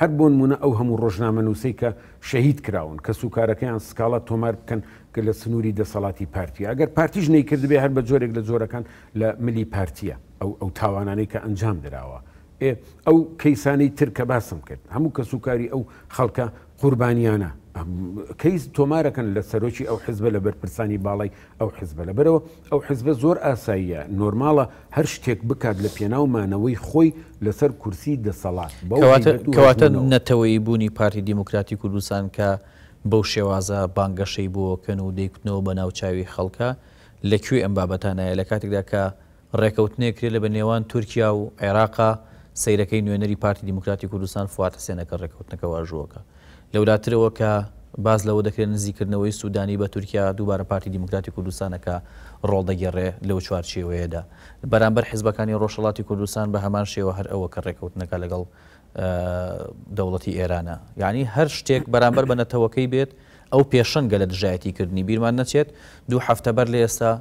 هەر بۆن مونە ئەو هەموو ڕۆژنامە نووسی کە شەهید کراون کە سوکارەکەیان سکاڵە تۆمار بکەن کە لە سنووری دەسەڵاتی پارتی ئەگەر پارتیش نەیکردبێ هەر بە جۆرێک لە جۆرەکان لە ملی پارتیە ئەو ئەو تاوانانەی کە ئەنجام دراوە ئێ ئەو کەیسانەی تر کە باسم کرد هەموو کە سوکاری ئەو خەڵکە قوربانیانە کەیس تۆمارەکەن لە سەرۆکی ئەو حزبە لە بەرپرسانی باڵی ئەو حزبە لە بەرەوە ئەو حزبە زۆر ئاساییە نۆرمالە هەر شتێک بکات لە پێناومانەوەی خۆی لەسەر کورسی دەسەڵات کەواتە نەتەوەی بوونی پارتی دیموکراتی کوردستان کە بەو شێوازە بانگەشەی بووەکەن و دەیکتنەوە بە ناوچاوی خەڵکە لەکوێ ئەم بابەتانایە لە کاتێکدا کە ڕێکەوتنێکرێ لە بە نێوان تورکیا و عێراقا سیرەکەی نوێنەری پارتی دیموکراتی کوردستان فواتە سێنەکە ڕێکەوتنەکە واژوەکە لەوراترەوە کە باز لەوە دەکرێن نزیکردنەوەی سوودانی بە تورکیا دووبارە پارتی دیموکراتی کوردستانەکە ڕۆڵ دەگەڕێ لەو چوارچێوەیەدا بەرامبەر حیزبەکانی ڕۆژەڵاتی کوردستان بە هەمان شێوە هەر ئەوە کە ڕێکەوتنەکە لەگەڵ دەوڵەتی ئێرانە یعنی هەر شتێک بەرامبەر بە نەتەوەکەی بێت ئەو پێشنگە لە دژایەتی کردنی بیرمان نەچێت دوو هەفتە بەر لە ئێستا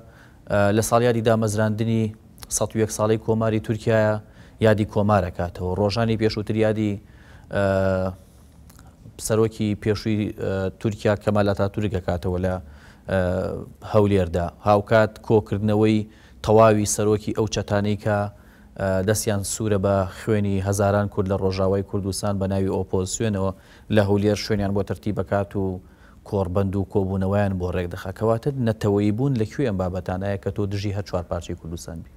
لە ساڵیادی دامەزراندنی 1 ساڵی کۆماری تورکایە یادی کۆمارەکاتەوە ڕۆژانی پێشووتریادی سەرۆکی پێشووی تورکیا کەمالات تا تورک کاتەوە لە هەولێردا هاوکات کۆکردنەوەی تەواوی سەرۆکی ئەو چەتانەی کە دەستیان سوورە بە خوێنی هزاران کورد لە ڕۆژاوای کوردستان بە ناوی ئۆپۆزسیۆنەوە لە هەولێر شوێنیان بۆ تەرتی بکات و کۆربند و کۆبوونەوەیان بۆ ڕێکدەخەکەواتت نەتەوەی بوون لەکوێن بابەتانایە کە تۆ دژی هە چوار پارچی کوردستان بی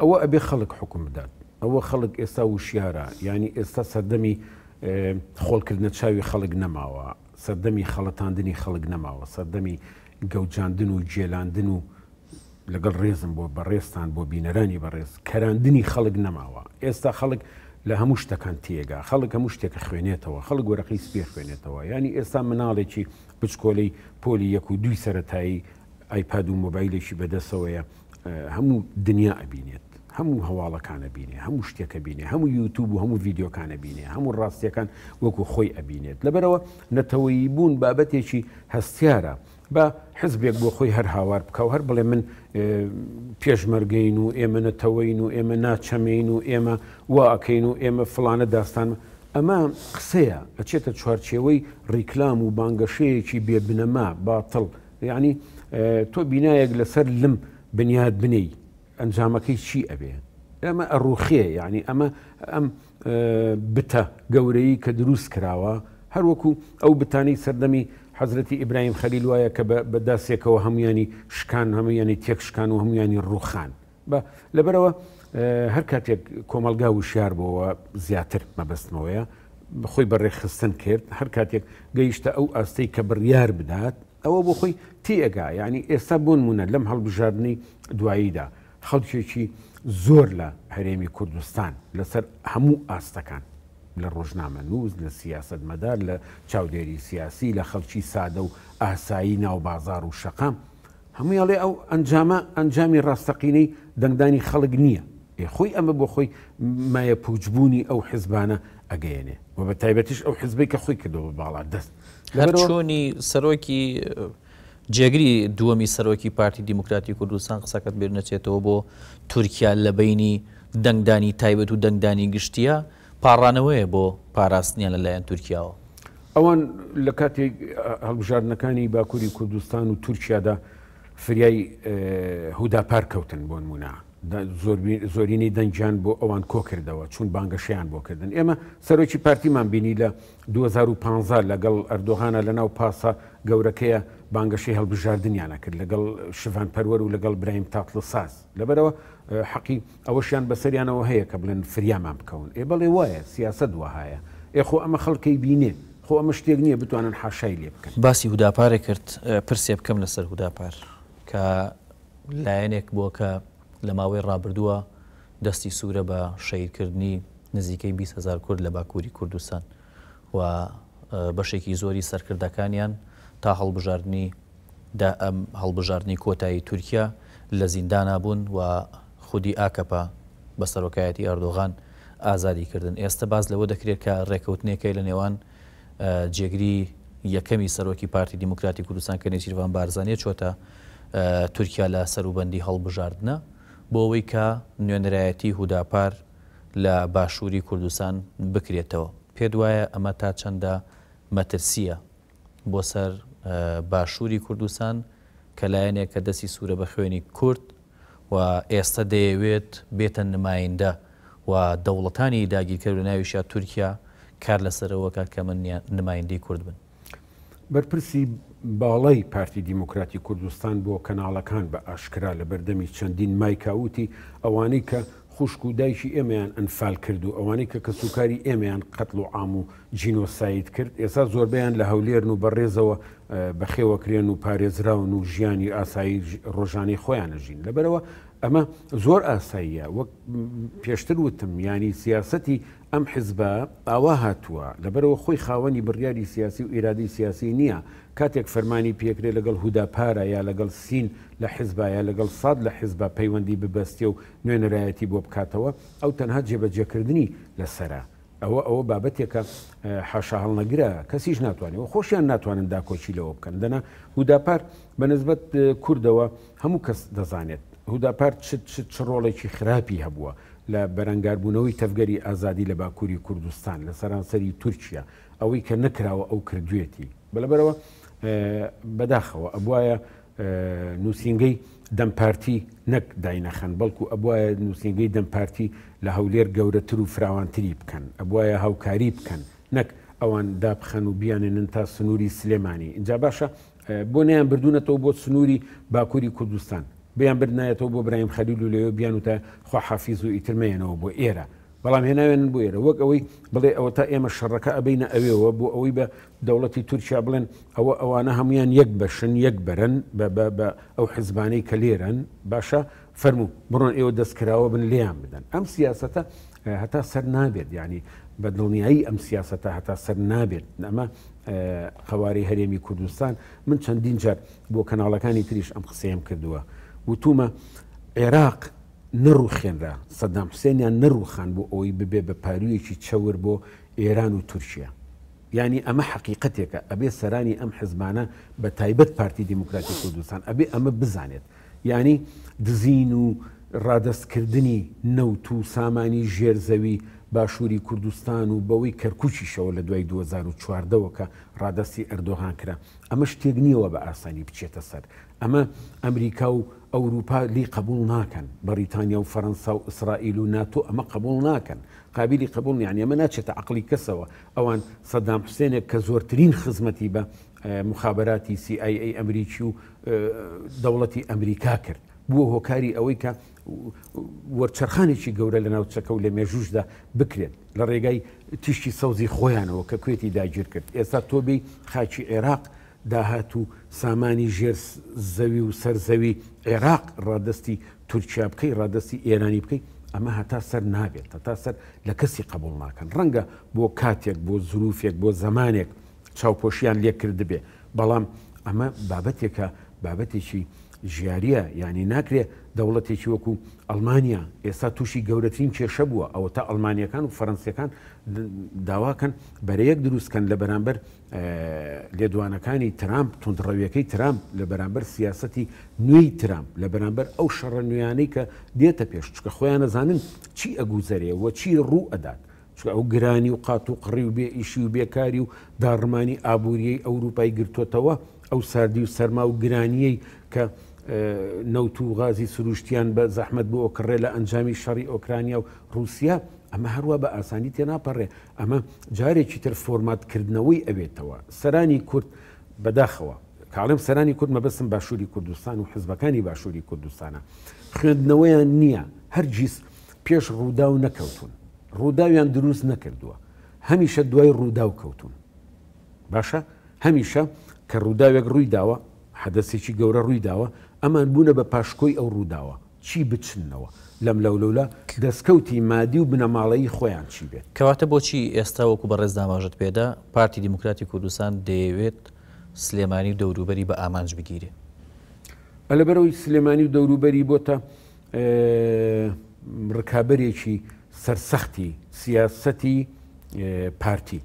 ئەوە ئەبێ خەڵک حکوم بدات ئەوە خەڵک ئێستا وشیارە ینی ئێستا سەردەمی خۆڵکردنە چاوی خەڵک نەماوە سەردەمی خەڵەتاندنی خەڵک نەماوە سەردەمی گەوجاندن و جێلاندن و لەگەڵ ڕێزم بۆ بەڕێستان بۆ بینەرانی بەڕێز کەراندنی خەڵک نەماوە ئێستا خەڵک لە هەموو شتەکان تێگا خەڵک هەموو شتێکە خوێنێتەوە خەڵک وەرەقی سپێ خوێنێتەوە ینی ئێستا مناڵێکی بچکۆلەی پۆلی یەک و دوی سەتایی ئایپاد و مۆبایلێکی بەدەستەوەیە هەموو دنیا ئەبینێت هەموو هەواڵەکانە بینێ هەموو شتێکە بینێ هەموو یوتوب و هەموو یددیوکانە بینێ هەموو ڕاستیەکان وەکو خۆی ئەبینێت لەبەرەوە نەتەوەی بوون بابەتێکی هەستیارە بە حزبێک بۆ خۆی هەر هاوار بکەو هەر بڵێ من پێشمەرگین و ئێمە نەتەوەین و ئێمە ناچەمەین و ئێمە واکەین و ئێمە فلانە داستانمە ئەمە قسەیە ئەچێتە چوارچێوەی ڕیکلام و بانگەشەیەکی بێبنەما باتڵ یعنی تۆ بینایەک لەسەر لم بنیاد بنەی ئەنجامەکەی چی ئەبێ ئەمە ئەڕوخێ یعنی ئەمە ئەم بتە گەورەی کە دروست کراوە هەروەکو ئەو بتانی سەردەمی حەزرەتی ئیبراهیم خەلیل وایە کە بە داسێکەوە هەمویانی شکان هەمویانی تێکشکان و هەمویانی ڕوخان بە لەبەرەوە هەر کاتێک کۆمەلگا و شیار بۆەوە زیاتر مەبستنەوەیە بخۆی بەڕێخستن کرد هەر کاتێک گەیشتە ئەو ئاستەی کە بڕیار بدات ئەوە بۆ خۆی تێگا یعنی ئێستا بۆنمونە لەم هەڵبژاردننی دواییدا خەڵکێکی زۆر لە هەرێمی کوردستان لەسەر هەموو ئاستەکان لە ڕۆژنامە نووز لە سیاست مەدار لە چاودێری سیاسی لە خەڵکی سادە و ئاسایی ناوبازار و شەقام هەموویڵێ ئەو ئەنجامە ئەنجامی ڕاستەقینەی دەنگدانی خەڵک نییە خۆی ئەمە بۆ خۆی مایە پوچبوونی ئەو حزبانە ئەگەێنێ و بە تایبەتیش ئەو حزبەی کە خۆی کردەوە باڵا دەست لەبەر چۆنی سەرۆکی جێگری دووەمی سەرۆکی پارتی دیموکراتی کوردستان قسەکەت بێ نەچێتەوە بۆ تورکیا لە بینی دەنگدانی تایبەت و دەنگدانی گشتیە پاڕانەوەیە بۆ پاراستنیە لەلایەن تورکیاوە ئەوان لە کاتێک هەڵبژاردنەکانی باکووری کوردستان و تورکیادا فریای هودا پارکەوتن بۆ نمونە زۆرینی دەنجان بۆ ئەوان کۆ کردەوە چون بانگەشیان بۆکردن ئێمە سەرۆکی پارتیمان بینی لە 2015 لەگەڵ ئەردۆهانە لەناو پاسە گەورەکەیە بانگەشی هەڵبژاردنیانەکرد لەگەڵ شوان پەروەەر و لەگەڵ برایم تاتڵ ساز لەبەرەوە حەقی ئەوەشیان بەسەریانەوە هەیە کە بڵێن فریامان بکەون ئێ بەڵێ وایە سیاست دووەهایە ئێخۆ ئەمە خەڵکەی بینێ خۆ ئەمە شتێک نییە بتوانن حاشای لێ بکەن باسی هوداپارێک کرد پرسێ بکەم لەسەر هوداپار کە لایەنێک بووە کە لە ماوەی ڕابردووە دەستی سوورە بە شیرکردنی نزیکەی 20 هزار کورد لە باکووری کوردستان و بەشێکی زۆری سەرکردەکانیان تا هەڵبژاردننی دا ئەم هەڵبژاردننی کۆتایی تورکیا لە زیندانا بوون و خودی ئاکەپا بە سەرۆکایەتی ئەردۆغان ئازادیکردن ئێستا باز لەوە دەکرێت کە ڕێکەوتنێکی لە نێوان جێگری یەکەمی سەرۆکی پارتی دیموکراتی کوردستان کە نێچیروان بارزانێ چۆتە تورکیا لە سەروبندی هەڵبژاردنە بۆ ئەوەی کە نوێنرایەتی هوداپار لە باشووری کوردستان بکرێتەوە پێ دوایە ئەمە تا چەندە مەترسیە بۆ سەر باشووری کوردستان کەلایەنێک کە دەستی سوورە بە خوێنی کورد و ئێستا دەیەوێت بێتە نمایندە و دەوڵەتانی داگیرکرد ناویشە تورکیا کار لەسەرەوەکە کە من نمایندی کورد بن بەرپرسی باڵی پارتی دیموکراتی کوردستان بۆ کەناڵەکان بە ئاشکرا لە بەردەمی چەندین مایکاوتی ئەوانەی کە خوشک و دایکی ئێمەیان ئەنفال کرد و ئەوانەی کە کە سوکاری ئێمەیان قەتڵ و ئام و جینۆسایت کرد ئێستا زۆربیان لە هەولێرن و بەڕێزەوە بەخێوەکرێن و پارێزراون و ژیانی ئاسایی ڕۆژانی خۆیانەژین لەبەرەوە ئەمە زۆر ئاساییە وەک پێشتر وتم ینی سیاستی ئەم حزب ئاوا هاتووە لەبەرەوە خۆی خاوەنی بڕیاری سیاسی و ئیرادی سیاسی نییە کاتێک فەرمانی پێکرێ لەگەڵ هودا پارە یا لەگەڵ سین لە حیزبایە لەگەڵ ساد لە حیزب پەیوەندی ببەستی و نوێنەرایەتی بۆ بکاتەوە ئەو تەنها جێبەجێکردنی لەسرە. ئەوە ئەوە بابەتێکە حەشا هەڵنەگرە کەسیش ناتوانێت خۆشیان ناتوانن داکۆچی لەوە بکەن دەنا هوداپار بەنسبت کوردەوە هەموو کەس دەزانێت هوداپار چ ڕۆڵێکی خراپی هەبووە لە بەرەنگاربوونەوەی تەفگەری ئازادی لە باکووری کوردستان لە سەرانسەری تورکیا ئەوەی کە نەکراوە ئەو کردوێتی بەلەبەرەوە بەداخەوە ئەبواە نووسنگەی دەمپارتی نەک داینەخەن بەڵکو ئەبواە نووسنگەی دەمپارتی لە هەولێر گەورەتر و فراوانتری بکەن ئەبواە هاوکاری بکەن نەک ئەوان دابخەن و بیانێنن تا سنووری سلێمانی اینجا باشە بۆ نیان بردونەتەوە بۆ سنووری باکووری کوردستان بیان برنایەتەوە بۆ برایم خەلیل و لەوێ بیان و تا خواحافیز و ئیترمێنەوە بۆ ئێرە بەڵام هێناوێن بێرە وەک ئەوەی بڵێ ئەوە تا ئێمە شەڕەکە ئەبینە ئەوێەوە بۆ ئەوەی بە دەوڵەتی تورکیا بڵێن ئەوە ئەوانە هەمویان یەک بەشن یەک بەرن بە ئەو حزبانەی کە لێرن باشە فەرموو بڕۆن ئێوە دەستکراوە بن لیان بدەن ئەم سیاستە هەتا سەر نابێت ینی بە دڵنیایی ئەم سیاستە هەتا سەر نابێت ئەمە قواری هەرێمی کوردستان من چەندین جار بۆ کەناڵەکانی تریش ئەم قسەیەم کردووە وتومە عێراق نەڕوخێنرا سەدام حوسێنیان نەڕوخان بۆ ئەوی ببێ بە پارویەکی چەور بۆ ئێران و تورکیا ینی ئەمە حقیقەتێکە ئەبێ سەرانی ئەم حزمانە بە تایبەت پارتی دیموکراتی کوردستان ئەبێ ئەمە بزانێت ینی دزین و ڕادستکردنی نەوت و سامانی ژێرزەوی باشووری کوردستان و بەوەی کەرکوچیشەوە لە دوای 2014ەوەکە ڕادستی ئەردۆهان کرا ئەمە شتێک نییەوە بە ئاسانی بچێتە سەر ئەمە ئەمریکا و ئەوروپا لی قبول ناکەن بەریتانیا و فەەنسا و ئیسرائیل و ناتۆ ئەمە قبول ناکەن قابلی قبول یعنی ئەمە ناچێتە عقلی کەسەوە ئەوان سەدام حسێنێک کە زۆرترین خزمەتی بە مخابراتی CIA ئەمریکی و دەوڵەتی ئەمریکا کرد بووە هۆکاری ئەوەی کە وەرچەرخانێکی گەورە لە ناوچەکە و لە مێژوشدا بکرێن لە ڕێگای تیشتی سەوزی خۆیانەوە کە کوێتی داگیر کرد ئێستا تۆبی خاچی عێراق داهات و سامانی ژێر زەوی و سەرزەوی عێراق ڕادستی تورکیا بکەی ڕادستی ئێرانی بکەی ئەمە هەتا سەر نابێت هەتا سەر لە کەسی قبول ناکەن ڕەنگە بۆ کاتێک بۆ زروفێک بۆ زمانێک چاوپۆشیان لێکرد بێ بەڵام ئەمە بابەتێکە بابەتێکی ژیاریە ینی ناکرێ دەوڵەتێکی وەکو ئەلمانیا ئێستا تووشی گەورەترین کێشە بووە ئەوە تا ئەلمانیەکان و فەرەنسیەکان داواکەن بەرەیەک دروستکەن لە بەرامبەر لێدوانەکانی ترامپ تونندڕەویەکەی ترامپ لە بەرامبەر سیاستی نوێی ترامپ لە بەرامبەر ئەو شەڕە نوێیانەی کە دێتە پێش چکە خۆیان نەزانن چی ئەگوزەرێەوە چی ڕوو ئەدات ئەو گرانی و قات و قڕی و بێ ئیشی و بێکاری و داڕمانی ئابووریەی ئەوروپای گرتوتەوە ئەو ساردی و سەرما و گرانیەی کە نەوت و غازی سروشتیان بە زەحمت بۆ ئۆکڕێ لە ئەنجامی شەڕی ئۆکرانیا و رووسیا ئەمە هەروە بە ئاسانی تێناپەڕێ ئەمە جارێکی تر فۆرماتکردنەوەی ئەبێتەوە سەرانی کورد بەداخەوە کاڵم سەرانی کورد مەبەستم باشووری کوردستان و حزبەکانی باشووری کوردستانە خوێندنەوەیان نییە هەرگیز پێش ڕوودا و نەکەوتون ڕووداویان دروست نەکردووە هەمیشە دوای ڕوودا و کەوتون باشە هەمیشە کە ڕووداوێک ڕووی داوە حەدەسێکی گەورە ڕووی داوە ئەمان بوونە بە پاشکۆی ئەو ڕووداوە چی بچنەوە لەم لەولەولە دەستکەوتی مادی و بنەماڵەی خۆیان چی بێت کەواتە بۆچی ئێستا وەکو بە ڕێزداماژت پێدا پارتی دیموکراتی کوردستان دەیەوێت سلێمانی دەوروبەری بە ئامانج بگیرێ ئە لەبەرەوەی سلێمانی و دەوروبەری بۆتە ڕکابەرێکی سەرسەختی سیاسەتی پارتی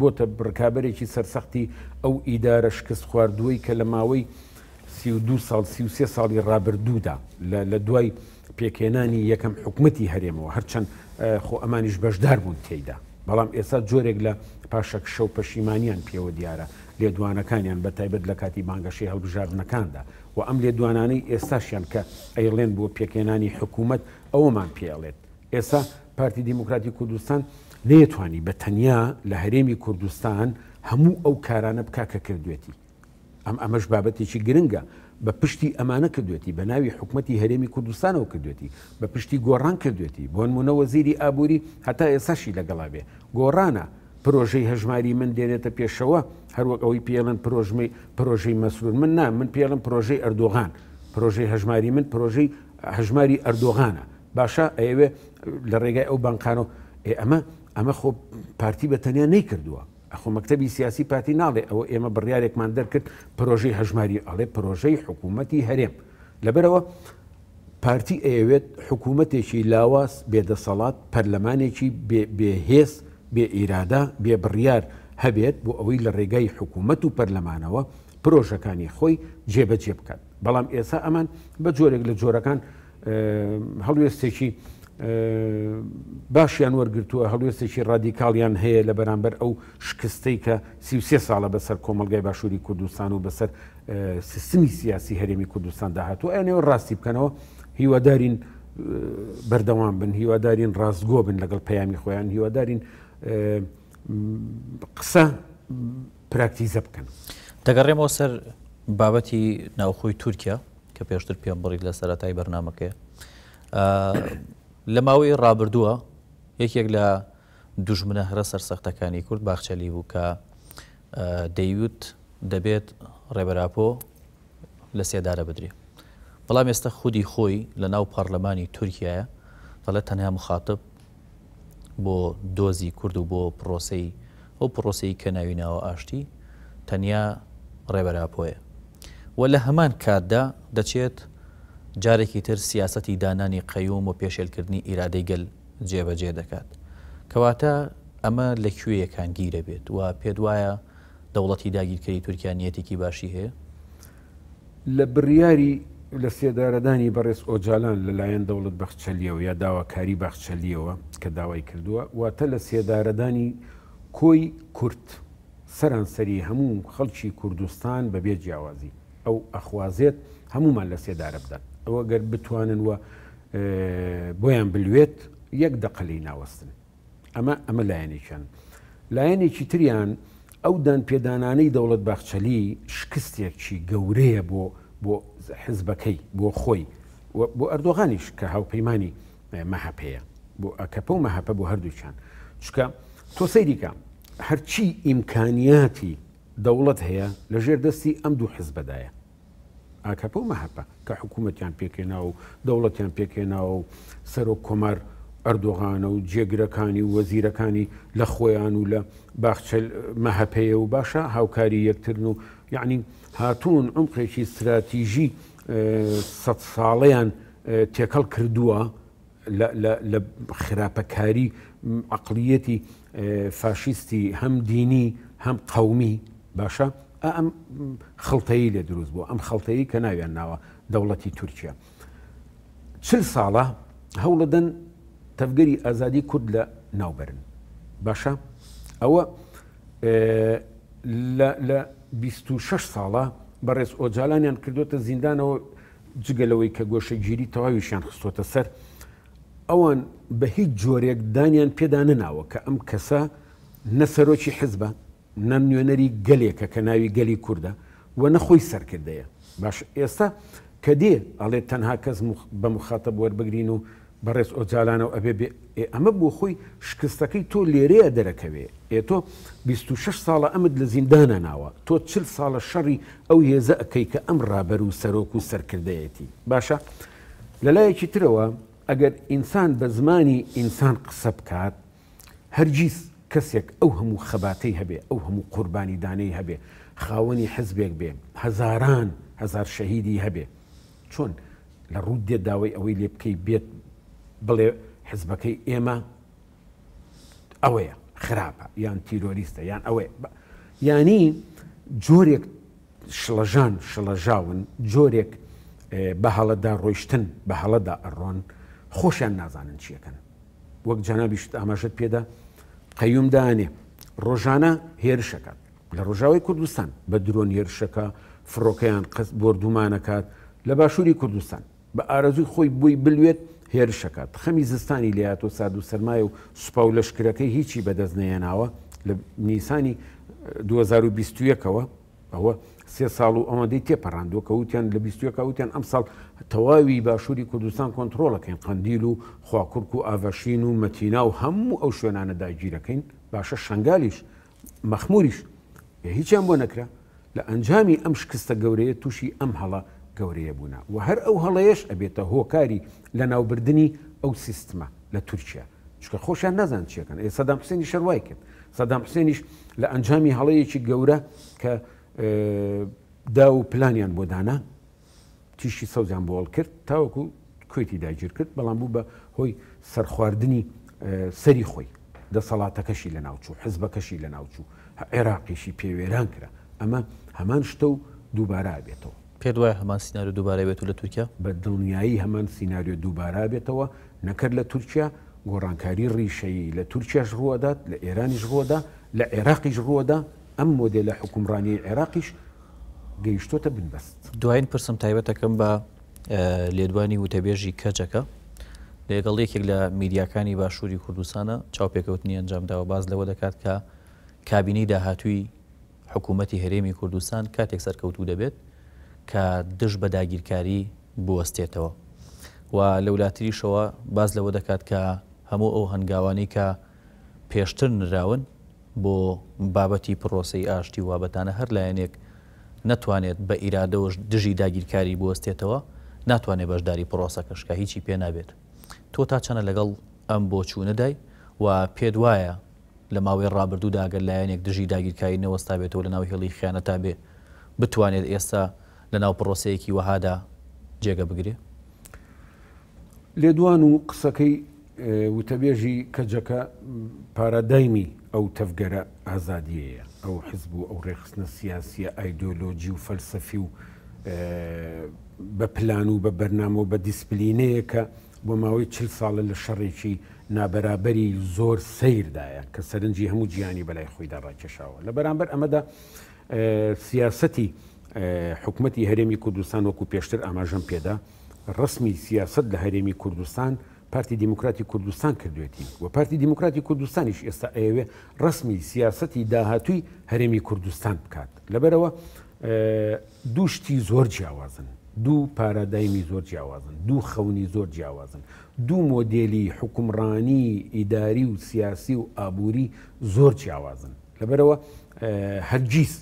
بۆتە بڕکابەرێکی سەرسەختی ئەو ئیدارە شکست خواردووی کە لە ماوەی دو ساڵ سیوسێ ساڵی ڕابردوودا لە دوای پێکێنانی یەکەم حکومەتی هەرێمەوە هەرچەند خۆ ئەمانیش بەشدار بوون تێیدا بەڵام ئێستا جۆرێک لە پاشەک شەو پەشیمانیان پێوە دیارە لێدوانەکانیان بە تایبەت لە کاتی مانگەشی هەڵبژاردنەکاندا و ئەم لێدوانانەی ئێستاشیان کە ئەیڵێن بۆ پێکێنانی حکوومەت ئەوەمان پێڵێت ئێستا پارتی دیموکراتی کوردستان نەیەتوانی بە تەنیا لە هەرێمی کوردستان هەموو ئەو کارانە بک کە کردوێتی ئەم ئەمەش بابەتێکی گرنگە بە پشتی ئەمانە کردوێتی بە ناوی حکوومەتتی هەرێمی کوردستانەوە کردوێتی بە پشتی گۆڕان کردوێتی بۆن منەوە زیری ئابووری هەتا ئێساشی لەگەڵا بێ گۆڕانە پرۆژەی هەژماری من دێنێتە پێشەوە هەروەک ئەوی پێڵن پرۆژمەی پرۆژەی مەسرور من نا من پێڵم پرۆژەی ئەردۆغان پرۆژەی هەژماری من پرۆژەی هەژماری ئەردۆغانە باشە ئەوێ لە ڕێگای ئەو بانکانەوە ئێ ئەمە ئەمە خۆ پارتی بەتەنیا نەیکردووە ئەخۆ مەکتتەبی سیاسی پاتی ناڵێ ئەوە ئێمە بڕیارێکمان دەرکرد پرۆژەی هەژماری ئەڵێ پرۆژەی حکوومەتی هەرێم لەبەرەوە پارتی ئەوێت حکوومەتێکی لاوااز بێدەسەڵات پەرلەمانێکی بێهێز بێ ئیرادا بێ بڕیار هەبێت بۆ ئەوەی لە ڕێگای حکوومەت و پەرلەمانەوە پرۆژەکانی خۆی جێبەجێ بکات بەڵام ئێسا ئەمان بە جۆرێک لە جۆرەکان هەڵوێستێکی باشیان وەرگتووە هەڵوێستێکی ڕادیکاڵیان هەیە لە بەرامبەر ئەو شکستەی کە سیوسێ ساڵە بەسەر کۆمەلگای باشووری کوردستان و بەسەر سیستمی سیاسی هەرێمی کوردستان داهاتوو ئەێوە ڕاستی بکەنەوە هیوادارین بەردەوام بن هیوادارین ڕازگۆ بن لەگەڵ پەیامی خۆیان هیوادارین قسە پراکتیزە بکەن دەگەڕێمەوە سەر بابەتی ناوخۆی تورکیا کە پێشتر پێم بڕیت لە سەرەتای بەرنمەکەی لە ماوەی ڕابردووە یەکێک لە دوژمنە هەرە سەرسەختەکانی کورد باخچەلی بوو کە دەیوت دەبێت ڕێبەراپۆ لە سێدارە بدرێ بەڵام ئێستا خودی خۆی لە ناو پارلەمانی تورکایە دەڵێت تەنیا مخاتب بۆ دۆزی کورد و بۆ پرۆسی ئەو پرۆسی کە ناویناوە ئاشتی تەنیا ڕێبەراپۆیە و لە هەمان کاتدا دەچێت جارێکی تر سیاسەتی دانانی قەیوم و پێشێلکردنی ئیرادەی گەل جێبەجێ دەکات کەواتە ئەمە لەکوێیەکان گیرە بێت و پێت وایە دەوڵەتی داگیرکەری تورکیانەتێکی باشی هەیە لە بڕیاری لە سێدارەدانی بەڕێز ئۆجالان لەلایەن دەوڵت بەخچەلیەوە یا داواکاری بەخچەلیەوە کە داوای کردووە واتە لە سێدارەدانی کۆی کورت سەرانسەری هەموو خەڵکی کوردستان بەبێ جیاوازی ئەو ئەخوازێت هەمومان لە سێدارە بدات ئەوە گەر بتوانن وە بۆیان بلوێت یەک دەقلی ناوەستن ئەمە ئەمە لایەنێکیان لایەنێکی تریان ئەو دان پێدانانەی دەوڵەت باخچەلی شکستێکی گەورەیە بۆ بۆ حزبەکەی بۆ خۆی بۆ ئەردۆغانیش کە هاوپەیمانانی مەحەپەیە بۆ ئەکەپە و مەحەپە بۆ هەردووچان چکە تۆ سەیریکە هەرچی ئیمکانیاتی دەوڵەت هەیە لە ژێر دەستی ئەم دوو حزبەدایە ئاکەپە و مەهەپە کە حکوومەتیان پێکێنا و دەوڵەتیان پێکێنا و سەرۆک کۆمار ئەردۆغانە و جێگرەکانی و وەزیرەکانی لە خۆیان و لە باخچە مەهەپەیە و باشە هاوکاری یەکترن و یعنی هاتوون عمقێکی استراتیژی سە ساڵیان تێکەڵ کردووە لە خراپەکاری عقلیەتی فاشیستی هەم دینی هەم قومی باشە ئەم خڵتەیی لێ دروست بوو ئەم خەڵتەیە کە ناویان ناوە دەوڵەتی تورکیا چل ساڵە هەوڵەدەن تەفگەری ئازادی کورد لە ناوبرن باشە ئەوە لە 26 ساڵە بەڕێز ئۆجالانیان کردوتە زیندانەوە جگەلەوەی کە گۆشە گیری تەواویشیان خستۆتە سەر ئەوان بە هیچ جۆرێک دانیان پێدا نەناوە کە ئەم کەسە نەسەرۆکی حزبە نەمنوێنەری گەلێکە کە ناوی گەلی کووردە و نەخۆی سەرکردەیە باش ئێستا کە دێ ئەڵێ تەنها کەس بە مخاتە وەربگرین و بەڕێز ئۆجارانەوە ئەبێ ئەمە بۆ خۆی شکستەکەی تۆ لێرەیە دەرەکەوێ ئێ تۆ 26 ساڵە ئەمت لە زیندانە ناوە تۆ چل ساڵە شەڕی ئەو هێزە ئەەکەی کە ئەم ڕابەر و سەرۆک و سەرکردەیەتی باشە لەلایەکی ترەوە ئەگەر ئینسان بە زمانی ئینسان قسە بکات هەرگیز کەسێک ئەو هەموو خەباتەی هەبێ ئەو هەموو قوربانی دانەی هەبێ خاوەنی حزبێک بێ هەزاران هزار شەهیدی هەبێ چۆن لە ڕوو دێ داوای ئەوەی لێ بکەی بێت بڵێ حزبەکەی ئێمە ئەوەیە خراپە یان تیرۆریستە یان ئەوەیە ینی جۆرێک شڵەژان شڵەژاون جۆرێک بە هەڵەدا ڕۆیشتن بە هەڵەدا ئەڕۆن خۆشیان نازانن چیەکەن وەک جانابیشت ئاماژت پێدا قەیومدانێ ڕۆژانە هێرشەکەات لە ڕۆژاوی کوردستان بە درۆن هێرشەکە فڕۆکەیان قەست بردومانەکات لە باشووری کوردستان بە ئارەزوی خۆی بووی بلوێت هێرشەکەات خەمی زستانی لاتۆ ساد و سەرمایە و سوپا و لەشکرەکەی هیچی بەدەستنێناوە لە نیسانی 2021ەوە ئەوە سێ ساڵ و ئەمەدەی تێپەڕاندووە کە وتیان لە بیستەکە وتیان ئەم ساڵ تەواوی باشووری کوردستان کۆنتترۆلەکەین قندیل و خواکرک و ئاڤەشین و مەتینا و هەموو ئەو شوێنانە داگیرەکەین باشە شنگالیش مەخموریش هیچیان بۆ نەکرا لە ئەنجامی ئەم شکستە گەورەیە تووشی ئەم هەڵە گەورەیە بوونا و هەر ئەو هەڵەیەش ئەبێتە هۆکاری لە ناوبردننی ئەو سیستمە لە تورکیا چکە خۆشیان نازان چیەکەن ئێ سەدام حسێنی شەروای کرد سەدام حسێنیش لە ئەنجامی هەڵەیەکی گەورە کە دا و پلانیان بۆ دانا تیشی سەوزیان بۆڵ کرد تاوەکو کوێتی داگیر کرد بەڵام بوو بە هۆی سەرخواردنی سەری خۆی دەسەڵاتەکەشی لە ناوچوو حزبەکەشی لە ناوچوو عێراقیشی پێوێران کرا ئەمە هەمان شتە و دووبارە بێتەوە پێ دوای هەمان سینناریو دووبارە بێت لە تورکیا بە دڵنیایی هەمان سینناریو دووبارە بێتەوە نەکرد لە تورکیا گۆڕانکاری ڕیشەیی لە تورکیاش ڕوەدات لە ئێرانیش ڕۆدا لە عێراقیش ڕوەدا ئەم مۆدل لە حکومڕانی عێراقیش گەیشتۆتە بنبست دوایین پرسم تایبەتەکەم بە لێدوانی وتەبێژی کەجەکە لەگەڵ یەکێک لە میدیاکانی باشووری کوردستانە چاوپێکەوتنی ئەنجامداوە باز لەوە دەکات کە کابینی داهاتووی حکوومەتتی هەرێمی کوردستان کاتێک سەرکەوتو دەبێت کە دش بە داگیرکاری بوەستێتەوە و لە ولاتریشەوە باز لەوە دەکات کە هەموو ئەو هەنگاوانی کە پێشتر نراون بۆ بابەتی پرۆسی ئاشتی وابەتانە هەر لایەنێک ناتوانێت بە ئیرادەوەش دژی داگیرکاری بوەستێتەوە ناتوانێت بەشداری پرۆسەکەشکە هیچی پێ نابێت تۆ تا چەنە لەگەڵ ئەم بۆ چوونەدای و پێ وایە لە ماوەی ڕابردوو داگەر لایەنێک دژی داگیرکاری نەوەستا بێتەوە لە ناو هێڵی خیانەتا بێ بتوانێت ئێستا لە ناو پرۆسەیەکی وەهادا جێگە بگرێ لێدوان و قسەکەی وتەبێژی کەجەکە پارادایمی ئەو تەفگەرە ئازادیەیە ئەو حزب و ئەو ڕێخستنە سیاسیە ئایدۆلۆجی و فەلسەفی و بە پلان و بە بەرنامە و بە دیسپلینەیە کە بۆ ماوەی چل ساڵە لە شەڕێکی نابەرابەری زۆر سیردایە کە سەرنجی هەموو گیانی بەلای خۆیدا ڕاکێشاوە لە بەرامبەر ئەمەدا سیاستی حکوومەتتی هەرێمی کوردستان وەکو پێشتر ئاماژەم پێدا ڕسمی سیاست لە هەرێمی کوردستان پارتی دیموکراتی کوردستان کردوێتی و پارتی دیموکراتی کوردستانیش ئێستا ئەوێ ڕسمی سیاستی داهاتوی هەرێمی کوردستان بکات لەبەرەوە دوو شتی زۆر جیاوازن دوو پارادایمی زۆر جیاوازن دوو خەونی زۆر جیاوازن دوو مۆدلی حکومڕانی ئیداری و سیاسی و ئابووری زۆر جیاوازن لەبەرەوە هەرگیز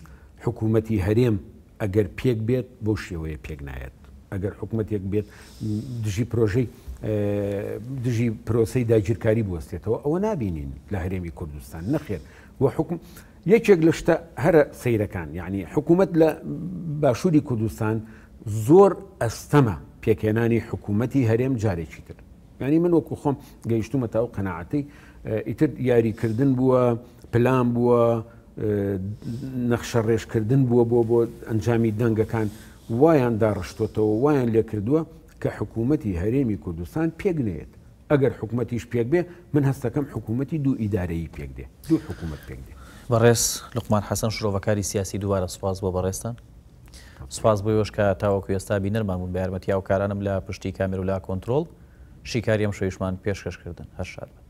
حکوومەتی هەرێم ئەگەر پێک بێت بۆ شێوەیە پێک نایەت ئەگەر حکوومەتێک بێت دژی پرۆژەی دژی پرۆسی داگیرکاری بوەستێتەوە ئەوە نبینین لە هەرێمی کوردستان نەخێن وە حکم یەکێک لە شتە هەرە سیرەکان یعنی حکوومەت لە باشووری کوردستان زۆر ئەستەمە پێکێنانی حکوومەتی هەرێم جارێکی تر ینی من وەکو خۆم گەیشتومە تاو قەنەعاتی ئیتر یاریکردن بووە پلان بووە نەخشە ڕێژکردن بووە بۆ بۆ ئەنجامی دەنگەکان وایان داڕشتوتەوە وایان لێ کردووە کە حکوومەتتی هەرێمی کوردستان پێگنێت ئەگەر حکوومەتیش پێک بێ من هەستەکەم حکوومەتتی دوو ئیدارەی پێک دێ دوو حکوومەت پێک دێ بەڕێز لقمان حەسەن شرۆڤەکاری سیاسی دووارە سوپاز بۆ بەڕێستان سوپاس بۆ یۆشکە تاوەکو ئێستا بینەرمانبوون بە یارمەتی هاوکارانم لە پشتی کامێر و لا کۆنتترۆل شیکاری ئەم شوێشمان پێشکەشکردن هەر شاربن